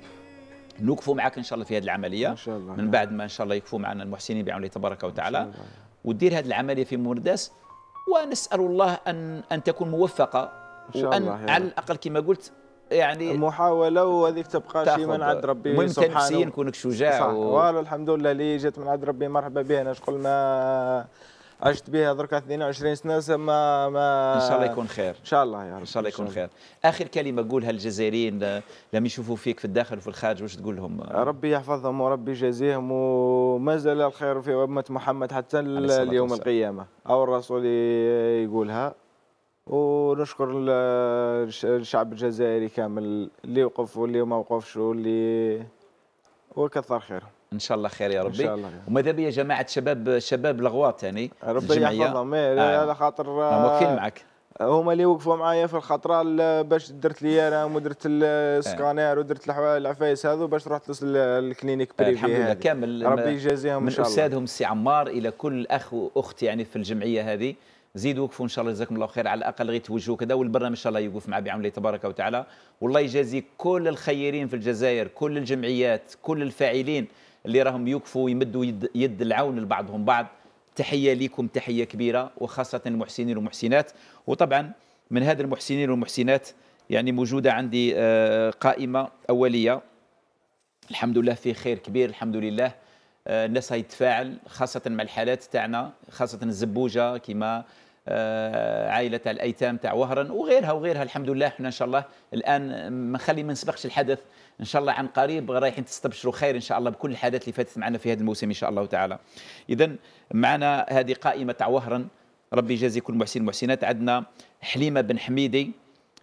Speaker 1: نوقفوا معك ان شاء الله في هذه العمليه إن شاء الله من بعد ما ان شاء الله يكفوا معنا المحسنين بعون الله تبارك وتعالى ودير هذه العمليه في مرداس ونسال الله ان ان تكون موفقه ان شاء الله على الاقل كما قلت يعني محاوله وهذيك تبقى شي من عند ربي سبحانه تنفسيا كونك شجاع صح و...
Speaker 3: الحمد لله اللي جات من عند ربي مرحبا بها انا شقول ما عشت بها درك 22 سنه ما ما ان شاء الله يكون خير ان شاء الله يا رب ان شاء الله يكون خير اخر كلمه قولها للجزائريين آه، لما يشوفوا فيك في الداخل وفي الخارج واش تقول لهم آه، ربي يحفظهم وربي يجازيهم وما زال الخير في امه محمد حتى اليوم القيامه او الرسول يقولها ونشكر الشعب الجزائري كامل اللي وقف واللي ما وقفش واللي وكثر خيرهم ان شاء الله خير يا ربي ان شاء الله
Speaker 1: وماذا بيا جماعه شباب شباب الغواط يعني ربي يحفظهم إيه، آه. على
Speaker 3: خاطر واقفين معك آه، هما اللي وقفوا معايا في الخطره باش درت لي انا ودرت آه. السكانير ودرت العفايس هذو باش رحت للكلينيك آه، بريفي الحمد لله كامل ربي يجازيهم ان شاء الله من
Speaker 1: استاذهم السي عمار الى كل اخ واخت يعني في الجمعيه هذه زيدوا وقفوا ان شاء الله جزاكم الله خير على الاقل غير توجهوا كذا والبرنامج ان شاء الله يوقف مع بعون الله تبارك وتعالى والله يجازي كل الخيرين في الجزائر كل الجمعيات كل الفاعلين اللي راهم يوقفوا ويمدوا يد, يد العون لبعضهم بعض تحيه لكم تحيه كبيره وخاصه المحسنين والمحسنات وطبعا من هذا المحسنين والمحسنات يعني موجوده عندي آه، قائمه اوليه الحمد لله في خير كبير الحمد لله آه، الناس هيتفاعل خاصه مع الحالات تاعنا خاصه الزبوجه كما آه، عائله الايتام تاع وهران وغيرها وغيرها الحمد لله احنا ان شاء الله الان ما نخلي ما نسبقش الحدث ان شاء الله عن قريب رايحين تستبشروا خير ان شاء الله بكل الحدث اللي فاتت معنا في هذا الموسم ان شاء الله تعالى اذا معنا هذه قائمه تاع وهران ربي يجازي كل محسن المحسنات عندنا حليمه بن حميدي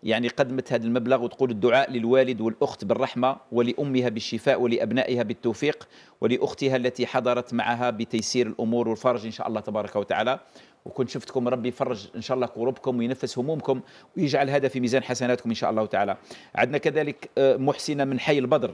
Speaker 1: يعني قدمت هذا المبلغ وتقول الدعاء للوالد والأخت بالرحمة ولأمها بالشفاء ولأبنائها بالتوفيق ولأختها التي حضرت معها بتيسير الأمور والفرج إن شاء الله تبارك وتعالى وكنت شفتكم ربي يفرج ان شاء الله كروبكم وينفس همومكم ويجعل هذا في ميزان حسناتكم ان شاء الله تعالى عندنا كذلك آه، محسنه من حي البدر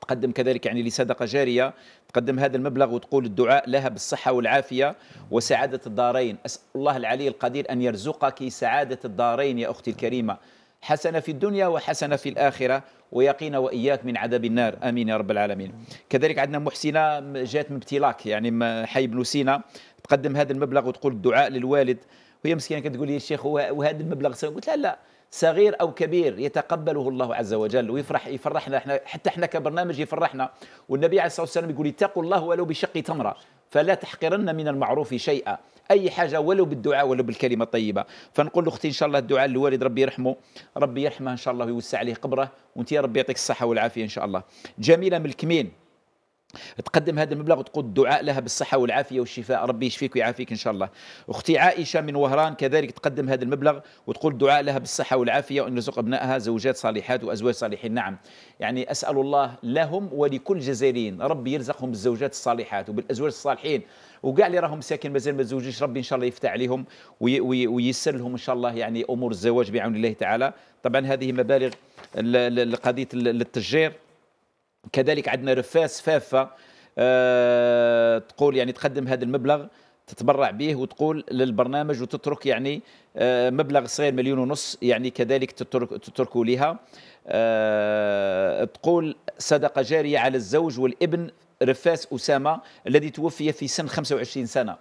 Speaker 1: تقدم كذلك يعني لصدقة جارية تقدم هذا المبلغ وتقول الدعاء لها بالصحة والعافية وسعادة الدارين أسأل الله العلي القدير أن يرزقك سعادة الدارين يا أختي الكريمة حسنة في الدنيا وحسنة في الآخرة ويقينا وإياك من عذاب النار آمين يا رب العالمين كذلك عندنا محسنة جات من ابتلاك يعني حي بن سينا تقدم هذا المبلغ وتقول الدعاء للوالد وهي مسكينة كتقول لي الشيخ وهذا المبلغ قلت لها لا صغير او كبير يتقبله الله عز وجل ويفرح يفرحنا احنا حتى احنا كبرنامج يفرحنا والنبي عليه الصلاه والسلام يقول اتقوا الله ولو بشق تمره فلا تحقرن من المعروف شيئا اي حاجه ولو بالدعاء ولو بالكلمه الطيبه فنقول اختي ان شاء الله الدعاء للوالد ربي يرحمه ربي يرحمه ان شاء الله ويوسع عليه قبره وانت يا ربي يعطيك الصحه والعافيه ان شاء الله جميله من الكمين تقدم هذا المبلغ وتقول الدعاء لها بالصحة والعافية والشفاء ربي يشفيك ويعافيك إن شاء الله أختي عائشة من وهران كذلك تقدم هذا المبلغ وتقول الدعاء لها بالصحة والعافية وأن يرزق أبنائها زوجات صالحات وأزواج صالحين نعم يعني أسأل الله لهم ولكل جزائريين ربي يرزقهم بالزوجات الصالحات وبالأزواج الصالحين وكاع اللي راهم ساكن مازال ما تزوجوش ربي ان شاء الله يفتح عليهم وييسر لهم ان شاء الله يعني امور الزواج بعون الله تعالى طبعا هذه مبالغ قضيه التجار كذلك عندنا رفاس فافه آه، تقول يعني تقدم هذا المبلغ تتبرع به وتقول للبرنامج وتترك يعني آه، مبلغ صغير مليون ونص يعني كذلك تترك تتركوا لها آه، تقول صدقه جاريه على الزوج والابن رفاس اسامه الذي توفي في سن 25 سنه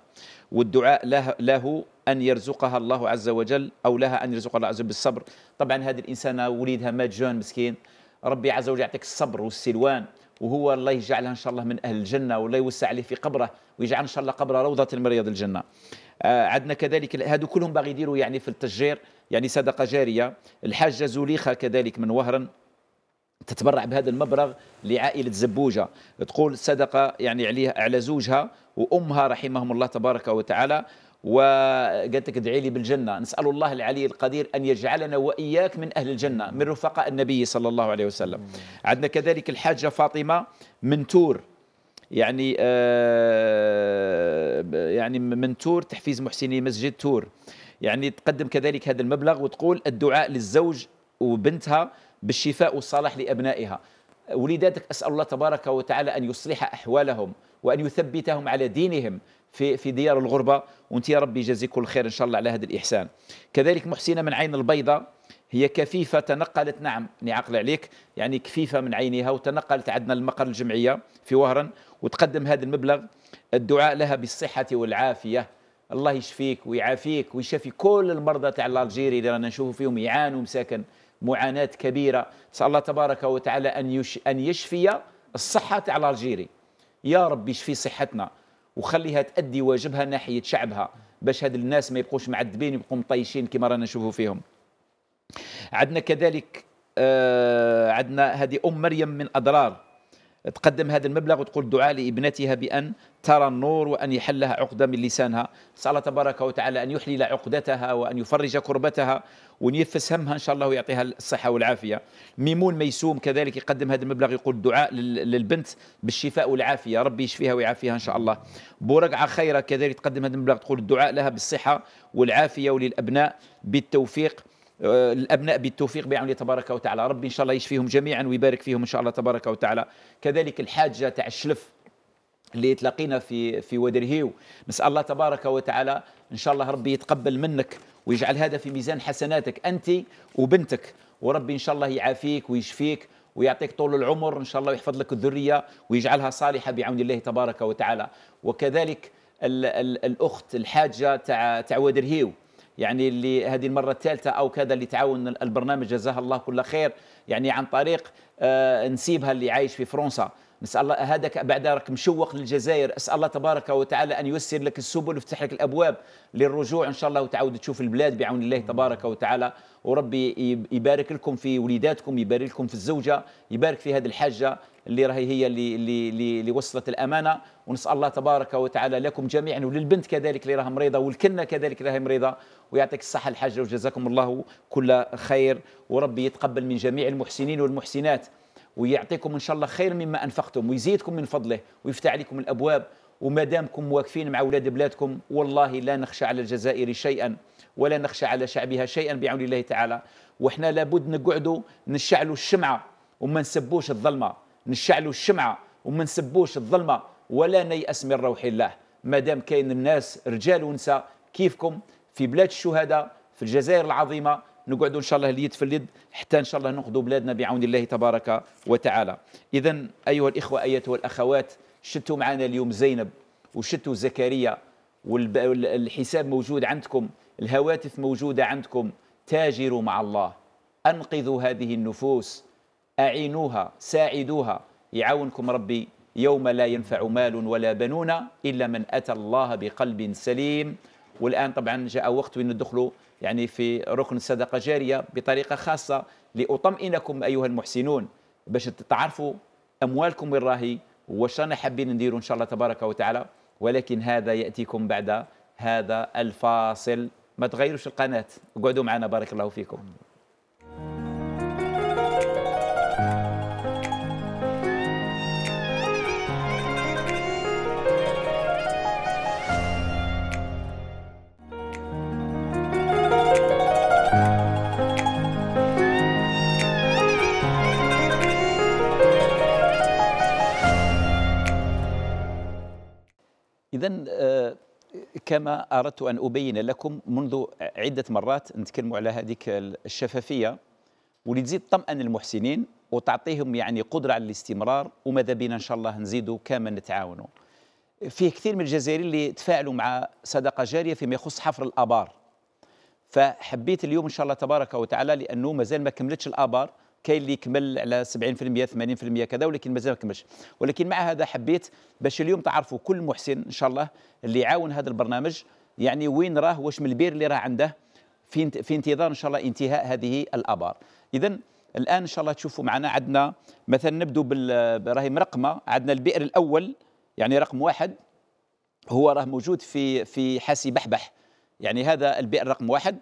Speaker 1: والدعاء له, له أن يرزقها الله عز وجل أو لها أن يرزقها الله عز وجل بالصبر طبعا هذه الإنسانة وليدها مات جون مسكين ربي عز وجل يعطيك الصبر والسلوان وهو الله يجعلها ان شاء الله من اهل الجنه والله يوسع عليه في قبره ويجعل ان شاء الله قبره روضه المريض الجنه آه عندنا كذلك هادو كلهم باغي يديروا يعني في التجير يعني صدقه جاريه الحاجه زليخه كذلك من وهرن تتبرع بهذا المبلغ لعائلة زبوجة تقول صدقة يعني عليها على زوجها وأمها رحمهم الله تبارك وتعالى وقالت لك ادعي لي بالجنة نسأل الله العلي القدير أن يجعلنا وإياك من أهل الجنة من رفقاء النبي صلى الله عليه وسلم عندنا كذلك الحاجة فاطمة من تور يعني آه يعني من تور تحفيز محسني مسجد تور يعني تقدم كذلك هذا المبلغ وتقول الدعاء للزوج وبنتها بالشفاء والصلاح لأبنائها وليداتك أسأل الله تبارك وتعالى أن يصلح أحوالهم وأن يثبتهم على دينهم في في ديار الغربه وانت يا ربي يجازيك كل خير ان شاء الله على هذا الاحسان كذلك محسنه من عين البيضاء هي كفيفه تنقلت نعم نعقل عليك يعني كفيفه من عينها وتنقلت عندنا المقر الجمعيه في وهران وتقدم هذا المبلغ الدعاء لها بالصحه والعافيه الله يشفيك ويعافيك ويشفي كل المرضى تاع الالجيري اللي رانا نشوفوا فيهم يعانوا مساكن معاناه كبيره نسال الله تبارك وتعالى ان ان يشفي الصحه تاع الالجيري يا ربي اشفي صحتنا وخليها تأدي واجبها ناحية شعبها باش هاد الناس ما يبقوش معذبين يبقوا مطيشين كما رانا نشوفوا فيهم عندنا كذلك آه عندنا هذه أم مريم من أضرار تقدم هذا المبلغ وتقول دعاء لابنتها بان ترى النور وان يحلها عقده من لسانها، نسال الله تبارك وتعالى ان يحلل عقدتها وان يفرج كربتها ونيفس همها ان شاء الله ويعطيها الصحه والعافيه. ميمون ميسوم كذلك يقدم هذا المبلغ يقول دعاء للبنت بالشفاء والعافيه، ربي يشفيها ويعافيها ان شاء الله. بورقعه خيره كذلك تقدم هذا المبلغ تقول الدعاء لها بالصحه والعافيه وللابناء بالتوفيق. آه، الابناء بالتوفيق الله تبارك وتعالى ربي ان شاء الله يشفيهم جميعا ويبارك فيهم ان شاء الله تبارك وتعالى كذلك الحاجه تاع الشلف اللي تلاقينا في في ودرهيو نسال الله تبارك وتعالى ان شاء الله ربي يتقبل منك ويجعل هذا في ميزان حسناتك انت وبنتك وربي ان شاء الله يعافيك ويشفيك ويعطيك طول العمر ان شاء الله ويحفظ لك الذريه ويجعلها صالحه بعون الله تبارك وتعالى وكذلك الـ الـ الاخت الحاجه تاع تاع ودرهيو يعني اللي هذه المره الثالثه او كذا اللي تعاون البرنامج جزاها الله كل خير يعني عن طريق آه، نسيبها اللي عايش في فرنسا نسال الله هذاك بعد راك مشوق للجزائر اسال الله تبارك وتعالى ان ييسر لك السبل ويفتح لك الابواب للرجوع ان شاء الله وتعود تشوف البلاد بعون الله تبارك وتعالى وربي يبارك لكم في وليداتكم يبارك لكم في الزوجه يبارك في هذه الحاجه اللي راهي هي اللي اللي اللي وصلت الامانه ونسال الله تبارك وتعالى لكم جميعا وللبنت كذلك اللي راها مريضه والكنه كذلك اللي راها مريضه ويعطيك الصحه الحاجه وجزاكم الله كل خير وربي يتقبل من جميع المحسنين والمحسنات ويعطيكم ان شاء الله خير مما انفقتم ويزيدكم من فضله ويفتح عليكم الابواب وما دامكم واقفين مع اولاد بلادكم والله لا نخشى على الجزائر شيئا ولا نخشى على شعبها شيئا بعون الله تعالى وحنا لابد نقعدوا نشعلوا الشمعه وما نسبوش الظلمه نشعلوا الشمعة وما نسبوش الظلمة ولا نيأس من روح الله ما دام كاين الناس رجال ونساء كيفكم في بلاد الشهداء في الجزائر العظيمة نقعدوا إن شاء الله اليد في اليد حتى إن شاء الله نأخذوا بلادنا بعون الله تبارك وتعالى إذا أيها الإخوة أيتها الأخوات شتوا معنا اليوم زينب وشتوا زكريا والحساب موجود عندكم الهواتف موجودة عندكم تاجروا مع الله أنقذوا هذه النفوس أعينوها ساعدوها يعاونكم ربي يوم لا ينفع مال ولا بنون إلا من أتى الله بقلب سليم والآن طبعا جاء وقت وين ندخلوا يعني في ركن الصدقة جارية بطريقة خاصة لأطمئنكم أيها المحسنون باش تعرفوا أموالكم وين راهي واش رانا حابين نديروا إن شاء الله تبارك وتعالى ولكن هذا يأتيكم بعد هذا الفاصل ما تغيروش القناة اقعدوا معنا بارك الله فيكم إذا آه، كما أردت أن أبين لكم منذ عدة مرات نتكلم على هذيك الشفافية واللي تزيد تطمئن المحسنين وتعطيهم يعني قدرة على الاستمرار وماذا بينا إن شاء الله نزيدوا كامل نتعاونوا فيه كثير من الجزائريين اللي تفاعلوا مع صدقة جارية فيما يخص حفر الآبار فحبيت اليوم إن شاء الله تبارك وتعالى لأنه مازال ما كملتش الآبار كاين اللي كمل على 70% 80% كذا ولكن مازال ما كملش ولكن مع هذا حبيت باش اليوم تعرفوا كل محسن ان شاء الله اللي يعاون هذا البرنامج يعني وين راه واش من البير اللي راه عنده في في انتظار ان شاء الله انتهاء هذه الابار اذا الان ان شاء الله تشوفوا معنا عندنا مثلا نبدو راهي مرقمه عندنا البئر الاول يعني رقم واحد هو راه موجود في في حاسي بحبح يعني هذا البئر رقم واحد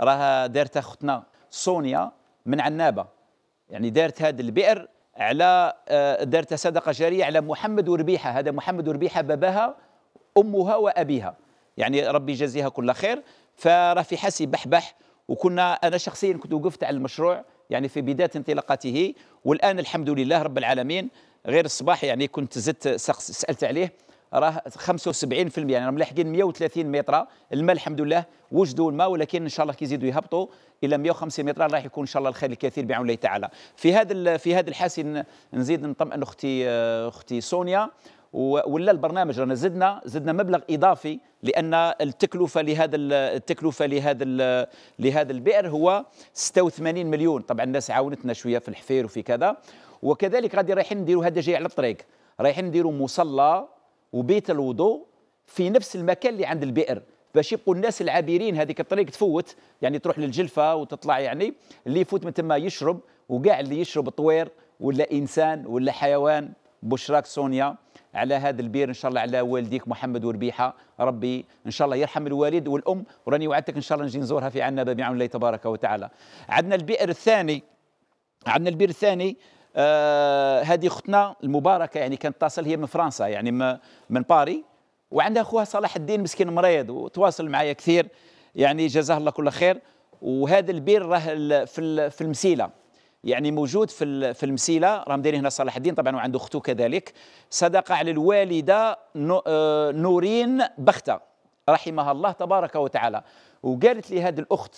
Speaker 1: راه دارته اختنا سونيا من عنابه يعني دارت هذا البئر على آه، دارت صدقه جاريه على محمد وربيحه هذا محمد وربيحه باباها امها وابيها يعني ربي يجازيها كل خير فرا في حسي بحبح وكنا انا شخصيا كنت وقفت على المشروع يعني في بدايه انطلاقته والان الحمد لله رب العالمين غير الصباح يعني كنت زدت سالت عليه راه 75% يعني راه ملاحقين 130 متر الماء الحمد لله وجدوا الماء ولكن ان شاء الله كيزيدوا يهبطوا الى 150 متر راح يكون ان شاء الله الخير الكثير بعون الله تعالى في هذا في هذا الحاس نزيد نطمئن اختي اختي سونيا ولا البرنامج رانا زدنا زدنا مبلغ اضافي لان التكلفه لهذا التكلفه لهذا لهذا البئر هو 86 مليون طبعا الناس عاونتنا شويه في الحفير وفي كذا وكذلك غادي رايحين نديروا هذا جاي على الطريق رايحين نديروا مصلى وبيت الوضوء في نفس المكان اللي عند البئر باش يبقوا الناس العابرين هذيك الطريق تفوت يعني تروح للجلفه وتطلع يعني اللي يفوت من تما يشرب وكاع اللي يشرب طوير ولا انسان ولا حيوان بشراك سونيا على هذا البير ان شاء الله على والديك محمد وربيحه ربي ان شاء الله يرحم الوالد والام وراني وعدتك ان شاء الله نجي نزورها في عنا بعون الله تبارك وتعالى عندنا البئر الثاني عندنا البير الثاني آه هذه اختنا المباركه يعني كانت تصل هي من فرنسا يعني من باري وعندها اخوها صلاح الدين مسكين مريض وتواصل معايا كثير يعني جزاه الله كل خير وهذا البير راه في في المسيله يعني موجود في في المسيله راه هنا صلاح الدين طبعا وعنده اخته كذلك صدقه على الوالده آه، نورين بخته رحمها الله تبارك وتعالى وقالت لي هذه الاخت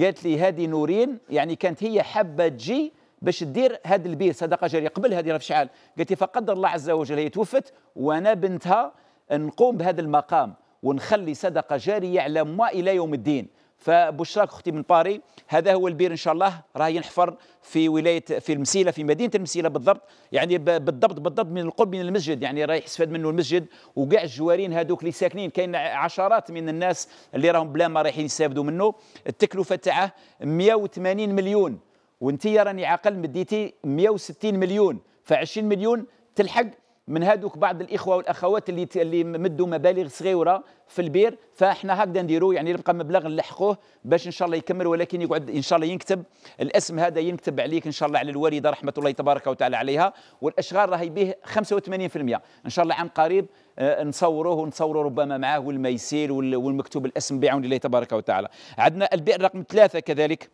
Speaker 1: قالت لي هذه نورين يعني كانت هي حابه تجي باش دير هذا البير صدقه جاريه قبل هذه في شعال قالت لي فقدر الله عز وجل هي توفت وانا بنتها نقوم بهذا المقام ونخلي صدقه جاريه على ما الى يوم الدين فبشراك اختي من باري هذا هو البير ان شاء الله راه ينحفر في ولايه في المسيله في مدينه المسيله بالضبط يعني بالضبط بالضبط من القرب من المسجد يعني راه يستفاد منه المسجد وكاع الجوارين هذوك اللي ساكنين كاين عشرات من الناس اللي راهم بلا ما رايحين يستافدوا منه التكلفه تاعه 180 مليون وانت راني عاقل مديتي 160 مليون ف20 مليون تلحق من هذوك بعض الاخوه والاخوات اللي اللي مدوا مبالغ صغيره في البير فاحنا هكذا نديروا يعني يبقى مبلغ نلحقوه باش ان شاء الله يكمل ولكن يقعد ان شاء الله ينكتب الاسم هذا ينكتب عليك ان شاء الله على الوالده رحمه الله تبارك وتعالى عليها والاشغال راهي به 85% ان شاء الله عن قريب آه، نصوروه ونصوروا ربما معاه والميسير والمكتوب الاسم بعون الله تبارك وتعالى عندنا البئر رقم ثلاثه كذلك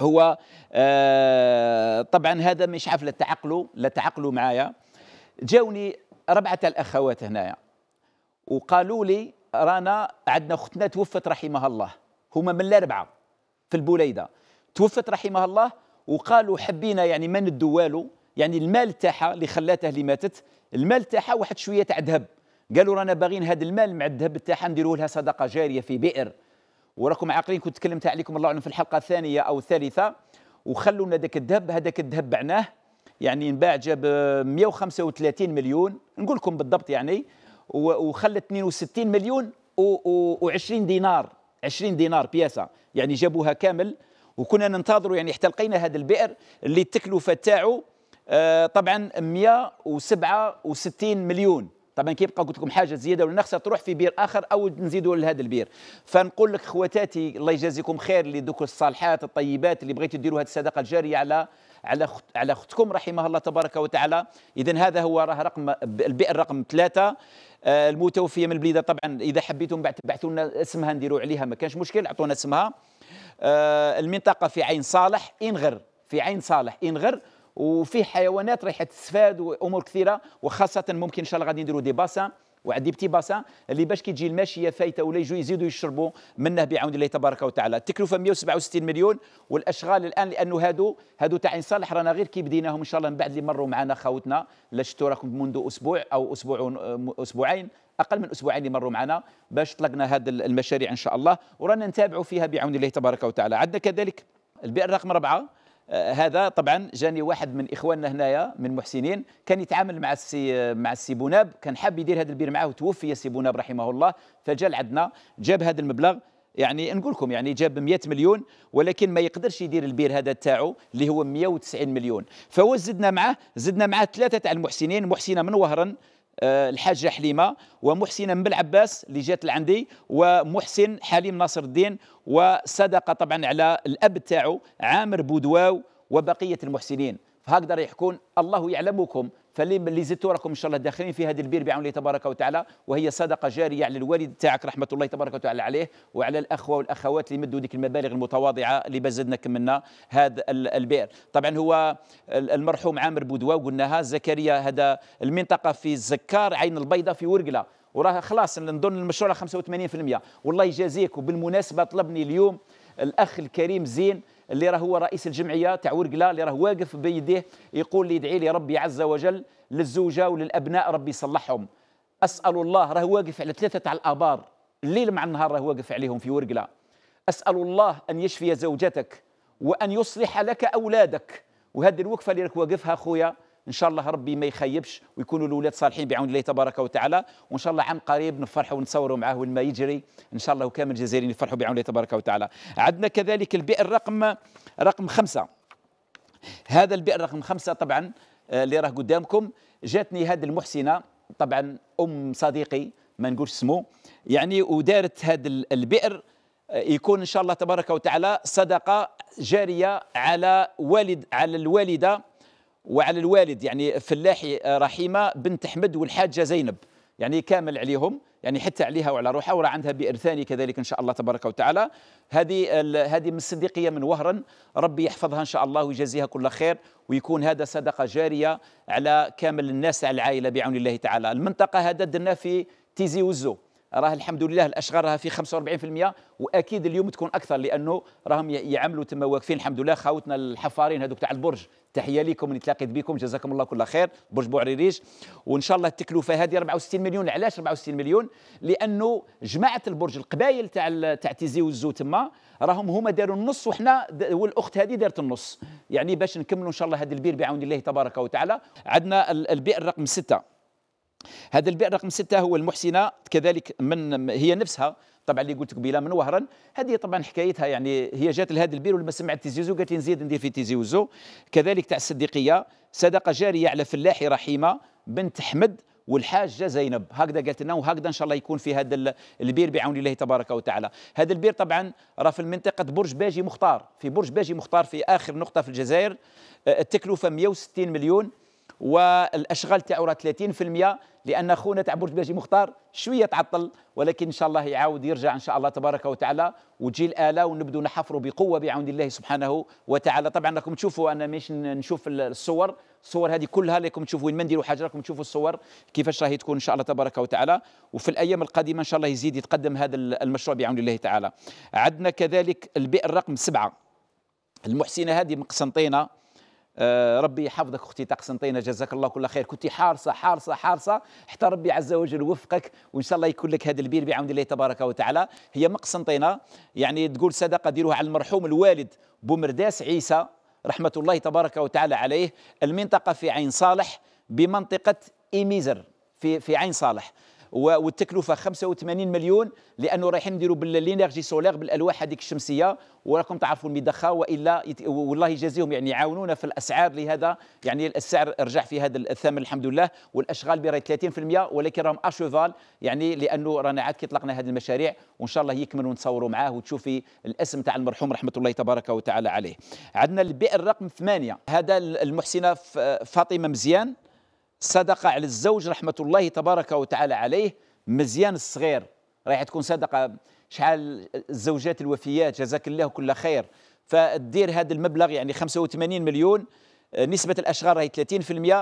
Speaker 1: هو آه، طبعا هذا مش حفله تعقلوا لا تعقلوا معايا جاوني ربعه الاخوات هنايا وقالوا لي رانا عندنا اختنا توفت رحمها الله هما من الاربعه في البوليده توفت رحمها الله وقالوا حبينا يعني ما ندوا والو يعني المال تاعها اللي خلاته اللي ماتت المال تاعها واحد شويه تاع ذهب قالوا رانا باغيين هذا المال مع الذهب تاعها نديروه لها صدقه جاريه في بئر وراكم عاقلين كنت تكلمت عليكم الله اعلم في الحلقه الثانيه او الثالثه وخلوا لنا ذاك الذهب هذاك الذهب بعناه يعني انباع جاب 135 مليون نقول لكم بالضبط يعني وخلت 62 مليون و20 دينار 20 دينار بياسه يعني جابوها كامل وكنا ننتظروا يعني حتى لقينا هذا البئر اللي التكلفه تاعو آه، طبعا 167 مليون طبعا كيبقى قلت لكم حاجه زياده ولا نخسر تروح في بير اخر او نزيدوا لهذا البير فنقول لك خواتاتي الله يجازيكم خير لدوك الصالحات الطيبات اللي بغيتوا ديروا هذه الصدقه الجاريه على على على اختكم رحمها الله تبارك وتعالى اذا هذا هو راه رقم البئر رقم ثلاثه آه، المتوفيه من البليده طبعا اذا حبيتم بعد تبعثوا لنا اسمها نديروا عليها ما كانش مشكل اعطونا اسمها آه، المنطقه في عين صالح انغر في عين صالح انغر وفيه حيوانات رايحه تستفاد وامور كثيره وخاصه ممكن ان شاء الله غادي نديروا دي باسان وعندي بتي باسان اللي باش كي تجي الماشيه فايته ولا يجوا يزيدوا يشربوا منه بعون الله تبارك وتعالى التكلفه 167 مليون والاشغال الان لانه هادو هادو تاع صالح رانا غير كي بديناهم ان شاء الله من بعد اللي مروا معنا خاوتنا لا شفتوا راكم منذ اسبوع او اسبوع اسبوعين اقل من اسبوعين اللي مروا معنا باش طلقنا هذه المشاريع ان شاء الله ورانا نتابعوا فيها بعون الله تبارك وتعالى عندنا كذلك البئر رقم اربعه آه، هذا طبعا جاني واحد من اخواننا هنايا من محسنين كان يتعامل مع السي مع السي بوناب كان حاب يدير هذا البير معاه وتوفي السي بوناب رحمه الله فجا لعندنا جاب هذا المبلغ يعني نقول لكم يعني جاب 100 مليون ولكن ما يقدرش يدير البير هذا تاعو اللي هو 190 مليون فهو زدنا معاه زدنا معاه ثلاثه تاع المحسنين محسنه من وهران آه، الحاجه حليمه ومحسن بن العباس اللي جات لعندي ومحسن حليم ناصر الدين وصدقه طبعا على الاب تاعو عامر بودواو وبقيه المحسنين فهكذا يحكون يكون الله يعلمكم فاللي زدتوا راكم ان شاء الله داخلين في هذه البير بعون الله تبارك وتعالى وهي صدقه جاريه على الوالد تاعك رحمه الله تبارك وتعالى عليه وعلى الاخوه والاخوات اللي مدوا ديك المبالغ المتواضعه اللي بزدنا كملنا هذا البئر طبعا هو المرحوم عامر بودوا قلناها زكريا هذا المنطقه في الزكار عين البيضاء في ورقله وراه خلاص نظن المشروع 85% والله يجازيك وبالمناسبه طلبني اليوم الاخ الكريم زين اللي راه هو رئيس الجمعيه تاع ورقله اللي راه واقف بيديه يقول لي يدعي لي ربي عز وجل للزوجه وللابناء ربي يصلحهم اسال الله راه واقف على ثلاثه تاع الابار الليل مع النهار راه واقف عليهم في ورقله اسال الله ان يشفي زوجتك وان يصلح لك اولادك وهذه الوقفه اللي راك واقفها خويا ان شاء الله ربي ما يخيبش ويكونوا الاولاد صالحين بعون الله تبارك وتعالى وان شاء الله عام قريب نفرحوا ونتصوروا معاه والما يجري ان شاء الله وكامل الجزائريين يفرحوا بعون الله تبارك وتعالى عندنا كذلك البئر رقم رقم خمسة هذا البئر رقم خمسة طبعا آه، اللي راه قدامكم جاتني هذه المحسنة طبعا ام صديقي ما نقولش اسمه يعني ودارت هذا البئر آه، يكون ان شاء الله تبارك وتعالى صدقه جاريه على والد على الوالده وعلى الوالد يعني فلاحي آه، رحيمه بنت احمد والحاجه زينب يعني كامل عليهم يعني حتى عليها وعلى روحها وراه عندها بئر ثاني كذلك ان شاء الله تبارك وتعالى هذه هذه من الصديقيه من وهرن ربي يحفظها ان شاء الله ويجازيها كل خير ويكون هذا صدقه جاريه على كامل الناس على العائله بعون الله تعالى المنطقه هذا درنا في تيزي وزو راه الحمد لله الاشغال راها في 45% واكيد اليوم تكون اكثر لانه راهم يعملوا تما واقفين الحمد لله خاوتنا الحفارين هذوك تاع البرج تحيه لكم اللي تلاقيت بكم جزاكم الله كل خير برج بوعريريج وان شاء الله التكلفه هذه 64 مليون علاش 64 مليون لانه جماعه البرج القبائل تاع تاع تيزي وزو تما راهم هما داروا النص وحنا والاخت هذه دارت النص يعني باش نكملوا ان شاء الله هذا البير بعون الله تبارك وتعالى عندنا البئر رقم سته هذا البئر رقم ستة هو المحسنة كذلك من هي نفسها طبعا اللي قلت قبيله من وهران هذه طبعا حكايتها يعني هي جات لهذا البير ولما سمعت وزو قالت لي نزيد ندير في تيزيوزو كذلك تاع الصديقيه صدقه جاريه على فلاحي رحيمه بنت احمد والحاجه زينب هكذا قالت لنا وهكذا ان شاء الله يكون في هذا البير بعون الله تبارك وتعالى هذا البير طبعا راه في منطقه برج باجي مختار في برج باجي مختار في اخر نقطه في الجزائر أه، التكلفه 160 مليون والاشغال تاعو راه 30% لان خونا تاع برج باجي مختار شويه تعطل ولكن ان شاء الله يعاود يرجع ان شاء الله تبارك وتعالى وتجي الاله ونبدو نحفروا بقوه بعون الله سبحانه وتعالى طبعا راكم تشوفوا انا مش نشوف الصور الصور هذه كلها راكم تشوفوا وين ما نديروا حاجه راكم تشوفوا الصور كيفاش راهي تكون ان شاء الله تبارك وتعالى وفي الايام القادمه ان شاء الله يزيد يتقدم هذا المشروع بعون الله تعالى عندنا كذلك البئر رقم سبعه المحسنه هذه من قسنطينه آه، ربي يحفظك اختي تقسنطينه جزاك الله كل خير كنت حارصه حارصه حارصه حتى ربي عز وجل وفقك وان شاء الله يكون لك هذا البير بعون الله تبارك وتعالى هي مقسنطينه يعني تقول صدقه ديروها على المرحوم الوالد بومرداس عيسى رحمه الله تبارك وتعالى عليه المنطقه في عين صالح بمنطقه ايميزر في في عين صالح والتكلفه 85 مليون لانه رايحين نديروا بالانرجي سولير بالالواح هذيك الشمسيه وراكم تعرفوا المدخه والا يت... والله يجازيهم يعني يعاونونا في الاسعار لهذا يعني السعر رجع في هذا الثمن الحمد لله والاشغال براي 30% ولكن راهم اشوفال يعني لانه رانا عاد كي طلقنا هذه المشاريع وان شاء الله يكمل ونتصوروا معاه وتشوفي الاسم تاع المرحوم رحمه الله تبارك وتعالى عليه عندنا البئر رقم ثمانية هذا المحسنه فاطمه مزيان صدقة على الزوج رحمة الله تبارك وتعالى عليه مزيان الصغير رايح تكون صدقة شحال الزوجات الوفيات جزاك الله كل خير فتدير هذا المبلغ يعني 85 مليون آه، نسبة الأشغال راهي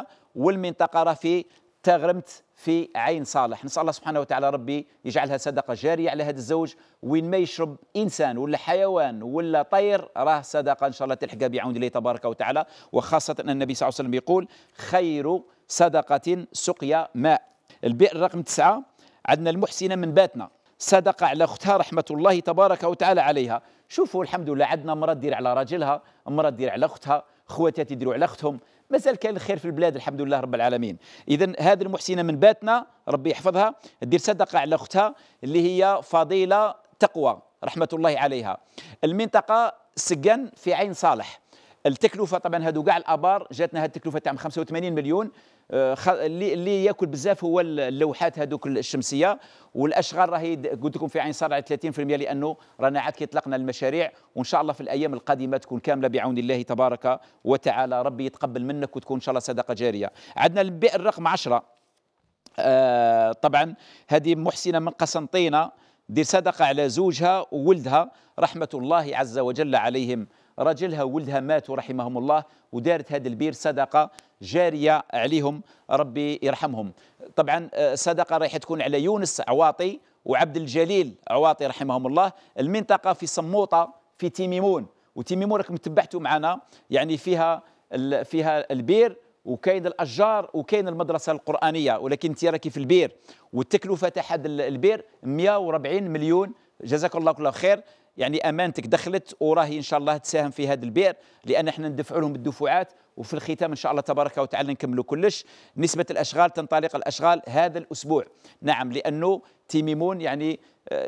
Speaker 1: 30% والمنطقة راه في تغرمت في عين صالح نسأل الله سبحانه وتعالى ربي يجعلها صدقة جارية على هذا الزوج وين ما يشرب إنسان ولا حيوان ولا طير راه صدقة إن شاء الله تلحق بعون الله تبارك وتعالى وخاصة أن النبي صلى الله عليه وسلم يقول خير صدقة سقيا ماء البئر رقم تسعة عندنا المحسنة من باتنا صدقة على أختها رحمة الله تبارك وتعالى عليها شوفوا الحمد لله عندنا مرة دير على راجلها مرة دير على أختها خواتها تديروا على أختهم مازال كان الخير في البلاد الحمد لله رب العالمين اذا هذه المحسنه من باتنا ربي يحفظها دير صدقه على اختها اللي هي فضيله تقوى رحمه الله عليها المنطقه سجن في عين صالح التكلفه طبعا هذو كاع الابار جاتنا هذه التكلفه تاع 85 مليون آه، اللي اللي ياكل بزاف هو اللوحات هذوك الشمسيه والاشغال راهي قلت لكم في عين صار على 30% لانه رانا عاد كيطلقنا المشاريع وان شاء الله في الايام القادمه تكون كامله بعون الله تبارك وتعالى ربي يتقبل منك وتكون ان شاء الله صدقه جاريه عندنا البئر رقم 10 آه طبعا هذه محسنه من قسنطينه دير صدقه على زوجها وولدها رحمه الله عز وجل عليهم رجلها وولدها ماتوا رحمهم الله ودارت هذا البير صدقة جارية عليهم ربي يرحمهم طبعا آه، صدقة راح تكون على يونس عواطي وعبد الجليل عواطي رحمهم الله المنطقة في صموطة في تيميمون وتيميمون راكم تبعتوا معنا يعني فيها فيها البير وكاين الاشجار وكاين المدرسه القرانيه ولكن انت راكي في البير والتكلفه تاع هذا البير 140 مليون جزاك الله كل خير يعني امانتك دخلت وراهي ان شاء الله تساهم في هذا البئر لان احنا ندفعوا لهم الدفعات وفي الختام ان شاء الله تبارك وتعالى نكملوا كلش نسبه الاشغال تنطلق الاشغال هذا الاسبوع نعم لانه تيميمون يعني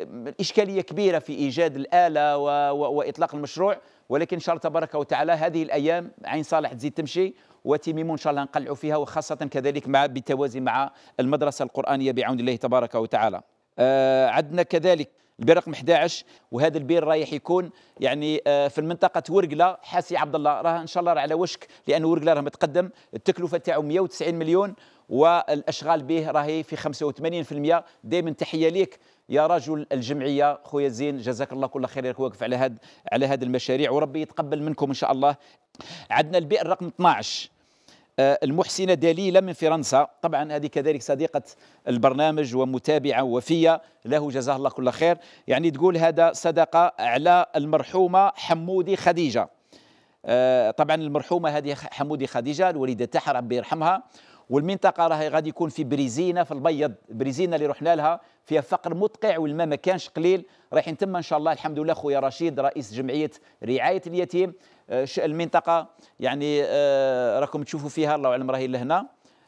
Speaker 1: الاشكاليه آه، كبيره في ايجاد الاله و... و... واطلاق المشروع ولكن ان شاء الله تبارك وتعالى هذه الايام عين صالح تزيد تمشي وتيميمون ان شاء الله نقلعوا فيها وخاصه كذلك مع بتوازي مع المدرسه القرانيه بعون الله تبارك وتعالى آه عندنا كذلك البير رقم 11 وهذا البير رايح يكون يعني آه، في المنطقه ورقله حاسي عبد الله راه ان شاء الله راه على وشك لان ورقله راه متقدم التكلفه تاعو 190 مليون والاشغال به راهي في 85% دائما تحيه ليك يا رجل الجمعيه خويا زين جزاك الله كل خير راك واقف على هاد على هاد المشاريع وربي يتقبل منكم ان شاء الله عندنا البئر رقم 12 آه، المحسنة دليلة من فرنسا طبعا هذه كذلك صديقة البرنامج ومتابعة وفية له جزاه الله كل خير يعني تقول هذا صدقة على المرحومة حمودي خديجة آه، طبعا المرحومة هذه حمودي خديجة الوالدة تاعها ربي يرحمها والمنطقه راهي غادي يكون في بريزينا في البيض بريزينا اللي رحنا لها فيها فقر مدقع والماء ما كانش قليل رايح يتم ان شاء الله الحمد لله خويا رشيد رئيس جمعيه رعايه اليتيم آه، المنطقه يعني آه، راكم تشوفوا فيها الله اعلم راهي لهنا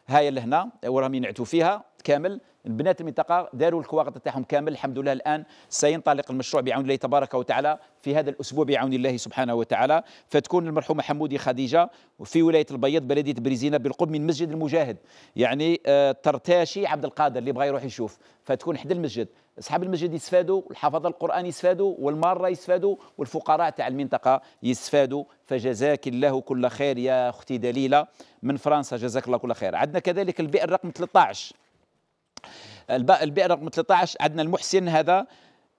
Speaker 1: هاي لهنا وراهم ينعتوا فيها كامل البنات المنطقه داروا الكواغط تاعهم كامل الحمد لله الان سينطلق المشروع بعون الله تبارك وتعالى في هذا الاسبوع بعون الله سبحانه وتعالى فتكون المرحومه حمودي خديجه في ولايه البيض بلديه بريزينا بالقرب من مسجد المجاهد يعني آه، ترتاشي عبد القادر اللي بغى يروح يشوف فتكون حدا المسجد اصحاب المسجد يستفادوا الحفظ القران يستفادوا والماره يستفادوا والفقراء تاع المنطقه يستفادوا فجزاك الله كل خير يا اختي دليله من فرنسا جزاك الله كل خير عندنا كذلك البئر رقم 13 البئر رقم 13 عندنا المحسن هذا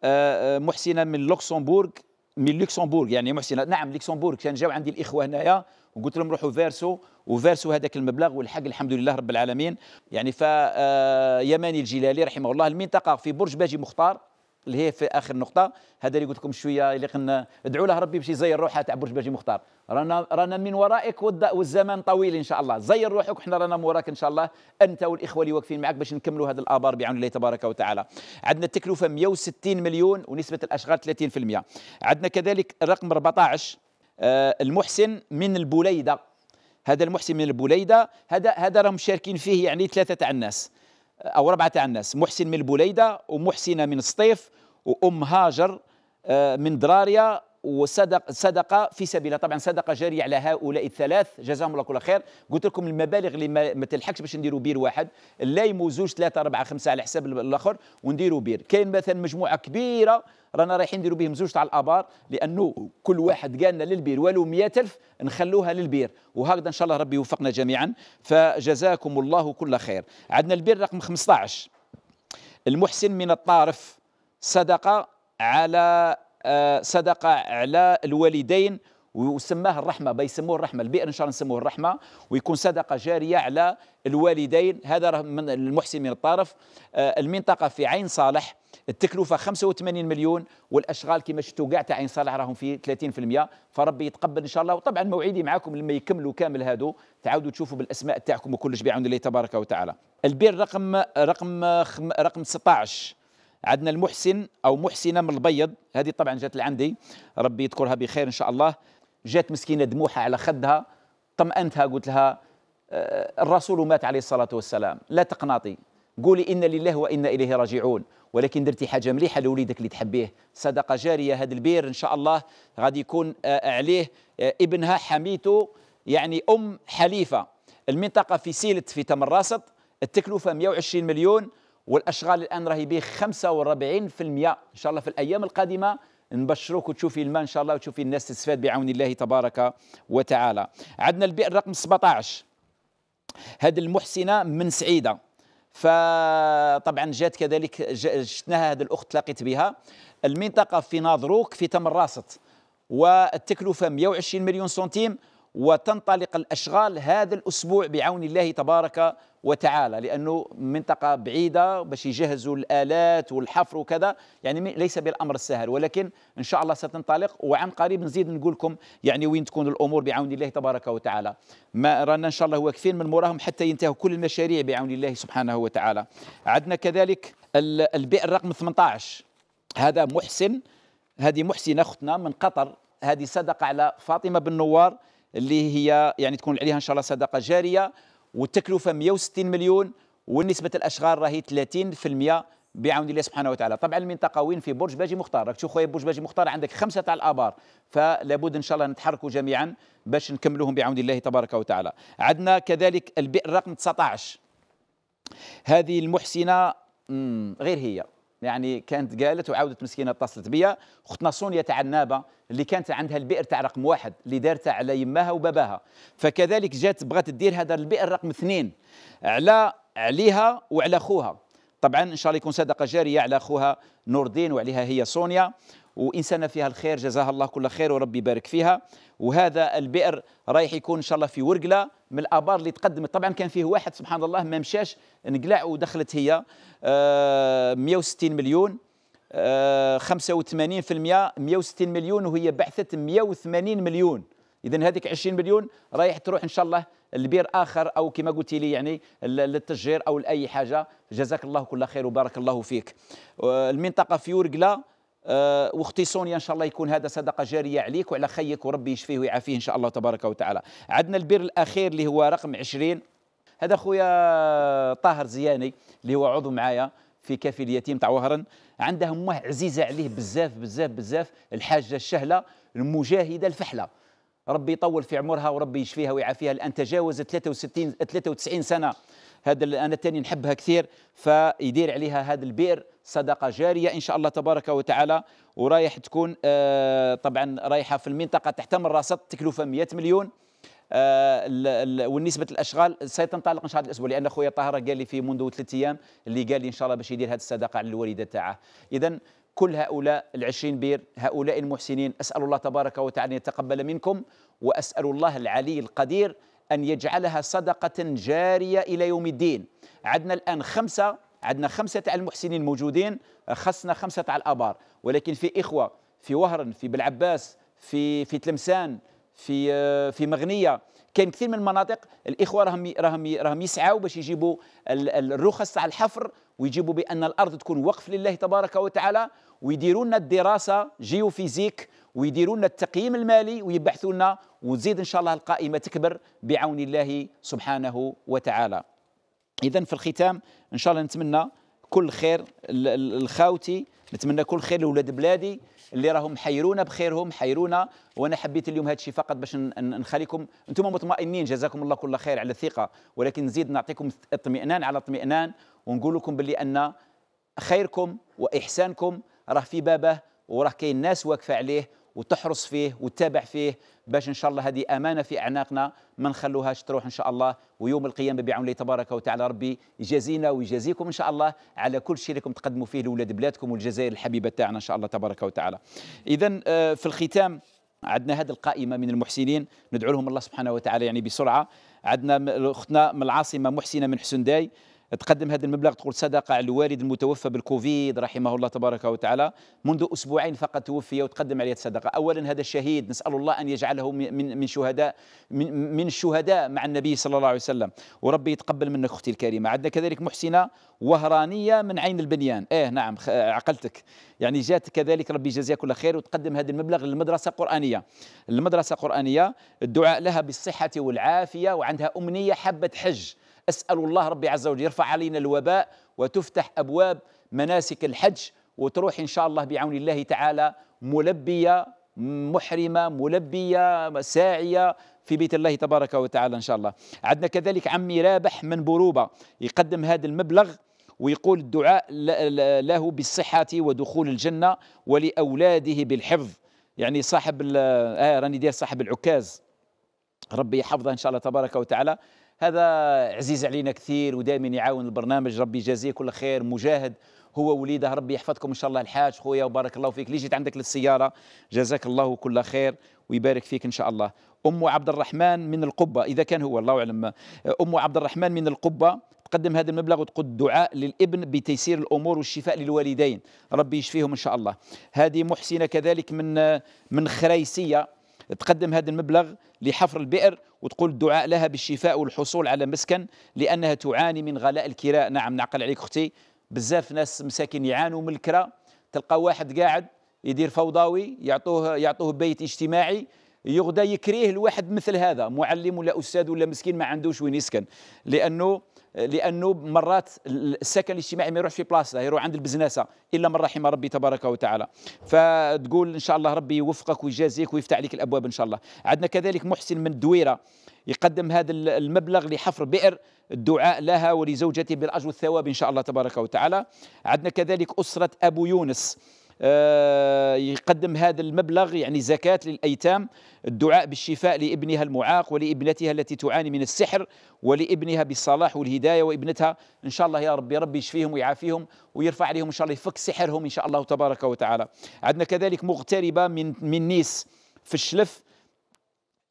Speaker 1: آه، آه، محسن من لوكسمبورغ من لوكسمبورغ يعني محسن نعم لوكسمبورغ كان جاو عندي الاخوه هنايا وقلت لهم روحوا فيرسو وفيرسو هذاك المبلغ والحق الحمد لله رب العالمين يعني ف آه، يماني الجلالي رحمه الله المنطقه في برج باجي مختار اللي هي في اخر نقطه هذا اللي قلت لكم شويه اللي قلنا ادعوا له ربي باش يزير روحها تاع برج باجي مختار رانا رانا من ورائك والزمان طويل ان شاء الله زير روحك وحنا رانا موراك ان شاء الله انت والاخوه اللي واقفين معك باش نكملوا هذا الابار بعون الله تبارك وتعالى عندنا التكلفه 160 مليون ونسبه الاشغال 30% عندنا كذلك الرقم 14 آه، المحسن من البوليده هذا المحسن من البوليده هذا هذا راهم مشاركين فيه يعني ثلاثه تاع الناس أو ربعة تاع الناس محسن من البوليدة ومحسنة من سطيف وأم هاجر آه، من دراريا وصدق صدقه في سبيلها طبعا صدقه جاريه على هؤلاء الثلاث جزاهم الله كل خير قلت لكم المبالغ اللي ما تلحقش باش نديروا بير واحد اللايم وزوج ثلاثه اربعه خمسه على حساب الاخر ونديروا بير كاين مثلا مجموعه كبيره رانا رايحين نديروا بهم زوج تاع الابار لانه كل واحد قالنا للبير ولو ألف نخلوها للبير وهكذا ان شاء الله ربي يوفقنا جميعا فجزاكم الله كل خير عندنا البير رقم 15 المحسن من الطارف صدقه على صدقه على الوالدين وسماه الرحمه بيسموه الرحمه البئر ان شاء الله نسموه الرحمه ويكون صدقه جاريه على الوالدين هذا من المحسن من الطرف آه، المنطقه في عين صالح التكلفه 85 مليون والاشغال كما شفتوا كاع تاع عين صالح راهم في 30% فربي يتقبل ان شاء الله وطبعا موعدي معكم لما يكملوا كامل هادو تعاودوا تشوفوا بالاسماء تاعكم وكلش بعون الله تبارك وتعالى البير رقم رقم رقم 16 عندنا المحسن او محسنه من البيض هذه طبعا جات لعندي ربي يذكرها بخير ان شاء الله جات مسكينه دموعها على خدها طمأنتها قلت لها آه، الرسول مات عليه الصلاه والسلام لا تقناطي قولي إن لله وإنا إليه راجعون ولكن درتي حاجة مليحة لوليدك اللي تحبيه صدقة جارية هذا البير إن شاء الله غادي يكون آه، عليه آه، ابنها حميته يعني أم حليفة المنطقة في سيلت في راست التكلفة 120 مليون والاشغال الان راهي به 45% ان شاء الله في الايام القادمه نبشروك وتشوفي الماء ان شاء الله وتشوفي الناس تستفاد بعون الله تبارك وتعالى عندنا البئر رقم 17 هذه المحسنه من سعيده فطبعا جات كذلك شفناها هذه الاخت تلاقيت بها المنطقه في ناظروك في تمر راست والتكلفه 120 مليون سنتيم وتنطلق الأشغال هذا الأسبوع بعون الله تبارك وتعالى لأنه منطقة بعيدة باش يجهزوا الآلات والحفر وكذا يعني ليس بالأمر السهل ولكن إن شاء الله ستنطلق وعن قريب نزيد نقول لكم يعني وين تكون الأمور بعون الله تبارك وتعالى ما رانا إن شاء الله واقفين من موراهم حتى ينتهوا كل المشاريع بعون الله سبحانه وتعالى عندنا كذلك البئر رقم 18 هذا محسن هذه محسن أختنا من قطر هذه صدقة على فاطمة بن نوار اللي هي يعني تكون عليها ان شاء الله صدقه جاريه والتكلفه 160 مليون ونسبه الاشغال راهي 30% بعون الله سبحانه وتعالى طبعا المنطقه وين في برج باجي مختار راك تشوف خويا برج باجي مختار عندك خمسه تاع الابار فلابد ان شاء الله نتحركوا جميعا باش نكملوهم بعون الله تبارك وتعالى عندنا كذلك البئر رقم 19 هذه المحسنه غير هي يعني كانت قالت وعاودت مسكينه اتصلت بيا اختنا سونيا تاع النابه اللي كانت عندها البئر تاع رقم واحد اللي دارتها على يماها وباباها فكذلك جات بغات دير هذا البئر رقم اثنين على عليها وعلى خوها طبعا ان شاء الله يكون صدقه جاريه على اخوها نور الدين وعليها هي سونيا وانسانه فيها الخير جزاها الله كل خير وربي يبارك فيها وهذا البئر رايح يكون ان شاء الله في ورقله من الابار اللي تقدمت طبعا كان فيه واحد سبحان الله ما مشاش نقلع ودخلت هي 160 آه، مليون 85% آه، 160 مليون وهي بعثت 180 مليون اذا هذيك 20 مليون رايح تروح ان شاء الله لبير اخر او كما قلتي لي يعني للتشجير او لاي حاجه جزاك الله كل خير وبارك الله فيك آه، المنطقه في يورقلا أه سونيا ان شاء الله يكون هذا صدقه جاريه عليك وعلى خيك وربي يشفيه ويعافيه ان شاء الله تبارك وتعالى عندنا البر الاخير اللي هو رقم 20 هذا خويا طاهر زياني اللي هو عضو معايا في كافي اليتيم تاع وهرن عندها امه عزيزه عليه بزاف بزاف بزاف الحاجه الشهله المجاهده الفحله ربي يطول في عمرها وربي يشفيها ويعافيها الان تجاوزت 63 93 سنه هذا انا تاني نحبها كثير فيدير عليها هذا البئر صدقه جاريه ان شاء الله تبارك وتعالى ورايح تكون آه طبعا رايحه في المنطقه تحتمل رصد تكلفه 100 مليون آه والنسبة الاشغال سيتنطلق ان شاء الله الاسبوع لان خويا طاهر قال لي في منذ ثلاث ايام اللي قال لي ان شاء الله باش يدير هذه الصدقه على الوالده تاعه اذا كل هؤلاء العشرين بير هؤلاء المحسنين أسأل الله تبارك وتعالى أن يتقبل منكم وأسأل الله العلي القدير أن يجعلها صدقة جارية إلى يوم الدين عدنا الآن خمسة عندنا خمسة تاع المحسنين موجودين خصنا خمسة تاع الأبار ولكن في إخوة في وهرن في بلعباس في في تلمسان في في مغنية كان كثير من المناطق الإخوة راهم راهم راهم يسعوا باش يجيبوا الرخص تاع الحفر ويجيبوا بأن الأرض تكون وقف لله تبارك وتعالى ويديروا لنا الدراسة جيوفيزيك ويديروا لنا التقييم المالي ويبحثوا لنا وتزيد ان شاء الله القائمه تكبر بعون الله سبحانه وتعالى. اذا في الختام ان شاء الله نتمنى كل خير لخاوتي نتمنى كل خير لولاد بلادي اللي راهم حيرونا بخيرهم حيرونا وانا حبيت اليوم هذا الشيء فقط باش نخليكم انتم مطمئنين جزاكم الله كل خير على الثقه ولكن نزيد نعطيكم اطمئنان على اطمئنان ونقول لكم باللي ان خيركم واحسانكم راه في بابه وراه كاين ناس واقفه عليه وتحرص فيه وتتابع فيه باش ان شاء الله هذه امانه في اعناقنا ما نخلوهاش تروح ان شاء الله ويوم القيامه بعون الله تبارك وتعالى ربي يجازينا ويجازيكم ان شاء الله على كل شيء لكم تقدموا فيه لاولاد بلادكم والجزائر الحبيبه تاعنا ان شاء الله تبارك وتعالى. اذا آه، في الختام عندنا هذه القائمه من المحسنين ندعو لهم الله سبحانه وتعالى يعني بسرعه عندنا اختنا من العاصمه محسنه من حسنداي تقدم هذا المبلغ تقول صدقة على الوالد المتوفى بالكوفيد رحمه الله تبارك وتعالى منذ أسبوعين فقط توفي وتقدم عليه الصدقة أولا هذا الشهيد نسأل الله أن يجعله من من شهداء من, من الشهداء مع النبي صلى الله عليه وسلم وربي يتقبل منك أختي الكريمة عندنا كذلك محسنة وهرانية من عين البنيان إيه نعم عقلتك يعني جات كذلك ربي يجازيها كل خير وتقدم هذا المبلغ للمدرسة القرآنية المدرسة القرآنية الدعاء لها بالصحة والعافية وعندها أمنية حبة حج أسأل الله ربي عز وجل يرفع علينا الوباء وتفتح أبواب مناسك الحج وتروح إن شاء الله بعون الله تعالى ملبية محرمة ملبية ساعية في بيت الله تبارك وتعالى إن شاء الله عندنا كذلك عمي رابح من بروبة يقدم هذا المبلغ ويقول الدعاء له بالصحة ودخول الجنة ولأولاده بالحفظ يعني صاحب آه راني داير صاحب العكاز ربي يحفظه إن شاء الله تبارك وتعالى هذا عزيز علينا كثير ودائما يعاون البرنامج ربي يجازيه كل خير مجاهد هو وليده ربي يحفظكم ان شاء الله الحاج خويا وبارك الله فيك اللي جيت عندك للسياره جزاك الله كل خير ويبارك فيك ان شاء الله ام عبد الرحمن من القبه اذا كان هو الله اعلم ام عبد الرحمن من القبه تقدم هذا المبلغ وتقول الدعاء للابن بتيسير الامور والشفاء للوالدين ربي يشفيهم ان شاء الله هذه محسنه كذلك من من خريسيه تقدم هذا المبلغ لحفر البئر وتقول الدعاء لها بالشفاء والحصول على مسكن لأنها تعاني من غلاء الكراء نعم نعقل عليك أختي بزاف ناس مساكين يعانوا من الكراء تلقى واحد قاعد يدير فوضوي يعطوه يعطوه بيت اجتماعي يغدا يكريه لواحد مثل هذا معلم ولا استاذ ولا مسكين ما عندوش وين يسكن لانه لانه مرات السكن الاجتماعي ما يروحش في بلاصته يروح عند البزنسه الا من رحم ربي تبارك وتعالى فتقول ان شاء الله ربي يوفقك ويجازيك ويفتح عليك الابواب ان شاء الله عندنا كذلك محسن من دويره يقدم هذا المبلغ لحفر بئر الدعاء لها ولزوجته بالاجر والثواب ان شاء الله تبارك وتعالى عندنا كذلك اسره ابو يونس آه، يقدم هذا المبلغ يعني زكاة للأيتام الدعاء بالشفاء لابنها المعاق ولابنتها التي تعاني من السحر ولابنها بالصلاح والهداية وابنتها إن شاء الله يا ربي ربي يشفيهم ويعافيهم ويرفع عليهم إن شاء الله يفك سحرهم إن شاء الله تبارك وتعالى عندنا كذلك مغتربة من, من نيس في الشلف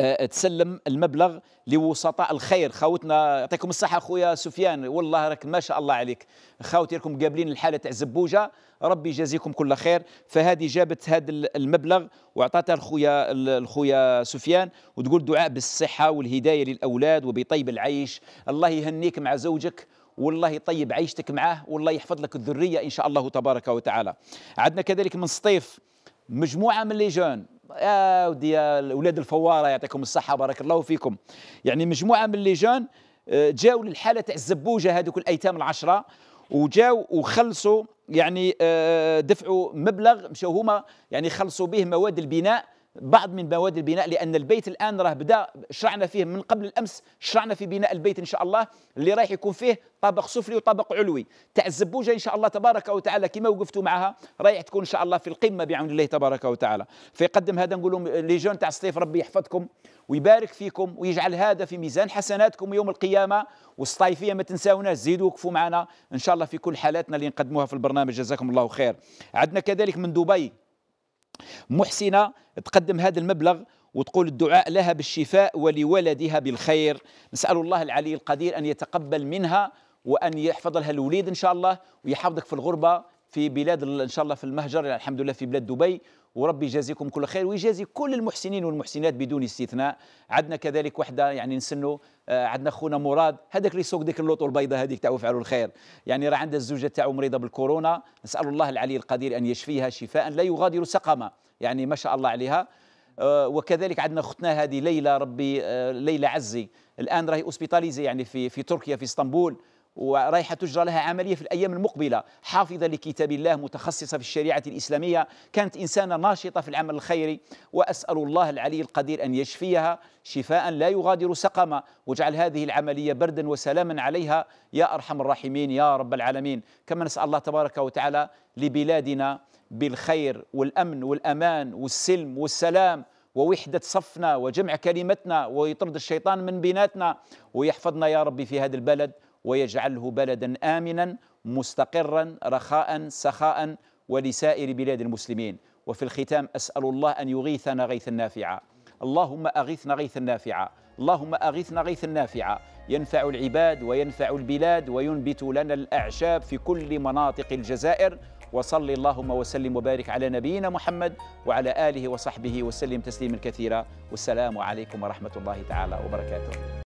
Speaker 1: آه، تسلم المبلغ لوسطاء الخير خاوتنا يعطيكم الصحه خويا سفيان والله راك ما شاء الله عليك خاوتي راكم قابلين الحاله تاع زبوجه ربي يجازيكم كل خير فهذه جابت هذا المبلغ واعطاتها لخويا الخويا سفيان وتقول دعاء بالصحه والهدايه للاولاد وبطيب العيش الله يهنيك مع زوجك والله يطيب عيشتك معاه والله يحفظ لك الذريه ان شاء الله تبارك وتعالى عندنا كذلك من سطيف مجموعه من لي جون يا ودي اولاد الفواره يعطيكم الصحه بارك الله فيكم يعني مجموعه من اللي جان آه، جاوا للحاله تاع الزبوجه هذوك الايتام العشره وجاوا وخلصوا يعني آه، دفعوا مبلغ مشاو هما يعني خلصوا به مواد البناء بعض من مواد البناء لان البيت الان راه بدا شرعنا فيه من قبل الامس شرعنا في بناء البيت ان شاء الله اللي رايح يكون فيه طابق سفلي وطابق علوي تاع الزبوجه ان شاء الله تبارك وتعالى كما وقفتوا معها رايح تكون ان شاء الله في القمه بعون الله تبارك وتعالى فيقدم هذا نقول لهم آه، لي جون تاع الصيف ربي يحفظكم ويبارك فيكم ويجعل هذا في ميزان حسناتكم يوم القيامه والصيفيه ما تنساوناش زيدوا وقفوا معنا ان شاء الله في كل حالاتنا اللي نقدموها في البرنامج جزاكم الله خير عندنا كذلك من دبي محسنة تقدم هذا المبلغ وتقول الدعاء لها بالشفاء ولولدها بالخير نسأل الله العلي القدير أن يتقبل منها وأن يحفظ لها الوليد إن شاء الله ويحفظك في الغربة في بلاد إن شاء الله في المهجر الحمد لله في بلاد دبي وربي يجازيكم كل خير ويجازي كل المحسنين والمحسنات بدون استثناء عندنا كذلك وحده يعني نسنوا آه، عندنا خونا مراد هذاك اللي يسوق ديك اللوطو البيضاء هذيك تاعو وفعلوا الخير يعني راه عندها الزوجه تاعو مريضه بالكورونا نسال الله العلي القدير ان يشفيها شفاء لا يغادر سقما يعني ما شاء الله عليها آه، وكذلك عندنا اختنا هذه ليلى ربي آه، ليلى عزي الان راهي اوسبيتاليزي يعني في في تركيا في اسطنبول ورايحة تجرى لها عملية في الأيام المقبلة حافظة لكتاب الله متخصصة في الشريعة الإسلامية كانت إنسانة ناشطة في العمل الخيري وأسأل الله العلي القدير أن يشفيها شفاء لا يغادر سقما واجعل هذه العملية بردا وسلاما عليها يا أرحم الراحمين يا رب العالمين كما نسأل الله تبارك وتعالى لبلادنا بالخير والأمن والأمان والسلم والسلام ووحدة صفنا وجمع كلمتنا ويطرد الشيطان من بيناتنا ويحفظنا يا ربي في هذا البلد ويجعله بلدا امنا مستقرا رخاء سخاء ولسائر بلاد المسلمين وفي الختام اسال الله ان يغيثنا غيث النافعة اللهم اغثنا غيث النافعة اللهم اغثنا غيث النافعة ينفع العباد وينفع البلاد وينبت لنا الاعشاب في كل مناطق الجزائر وصل اللهم وسلم وبارك على نبينا محمد وعلى اله وصحبه وسلم تسليما كثيرا والسلام عليكم ورحمه الله تعالى وبركاته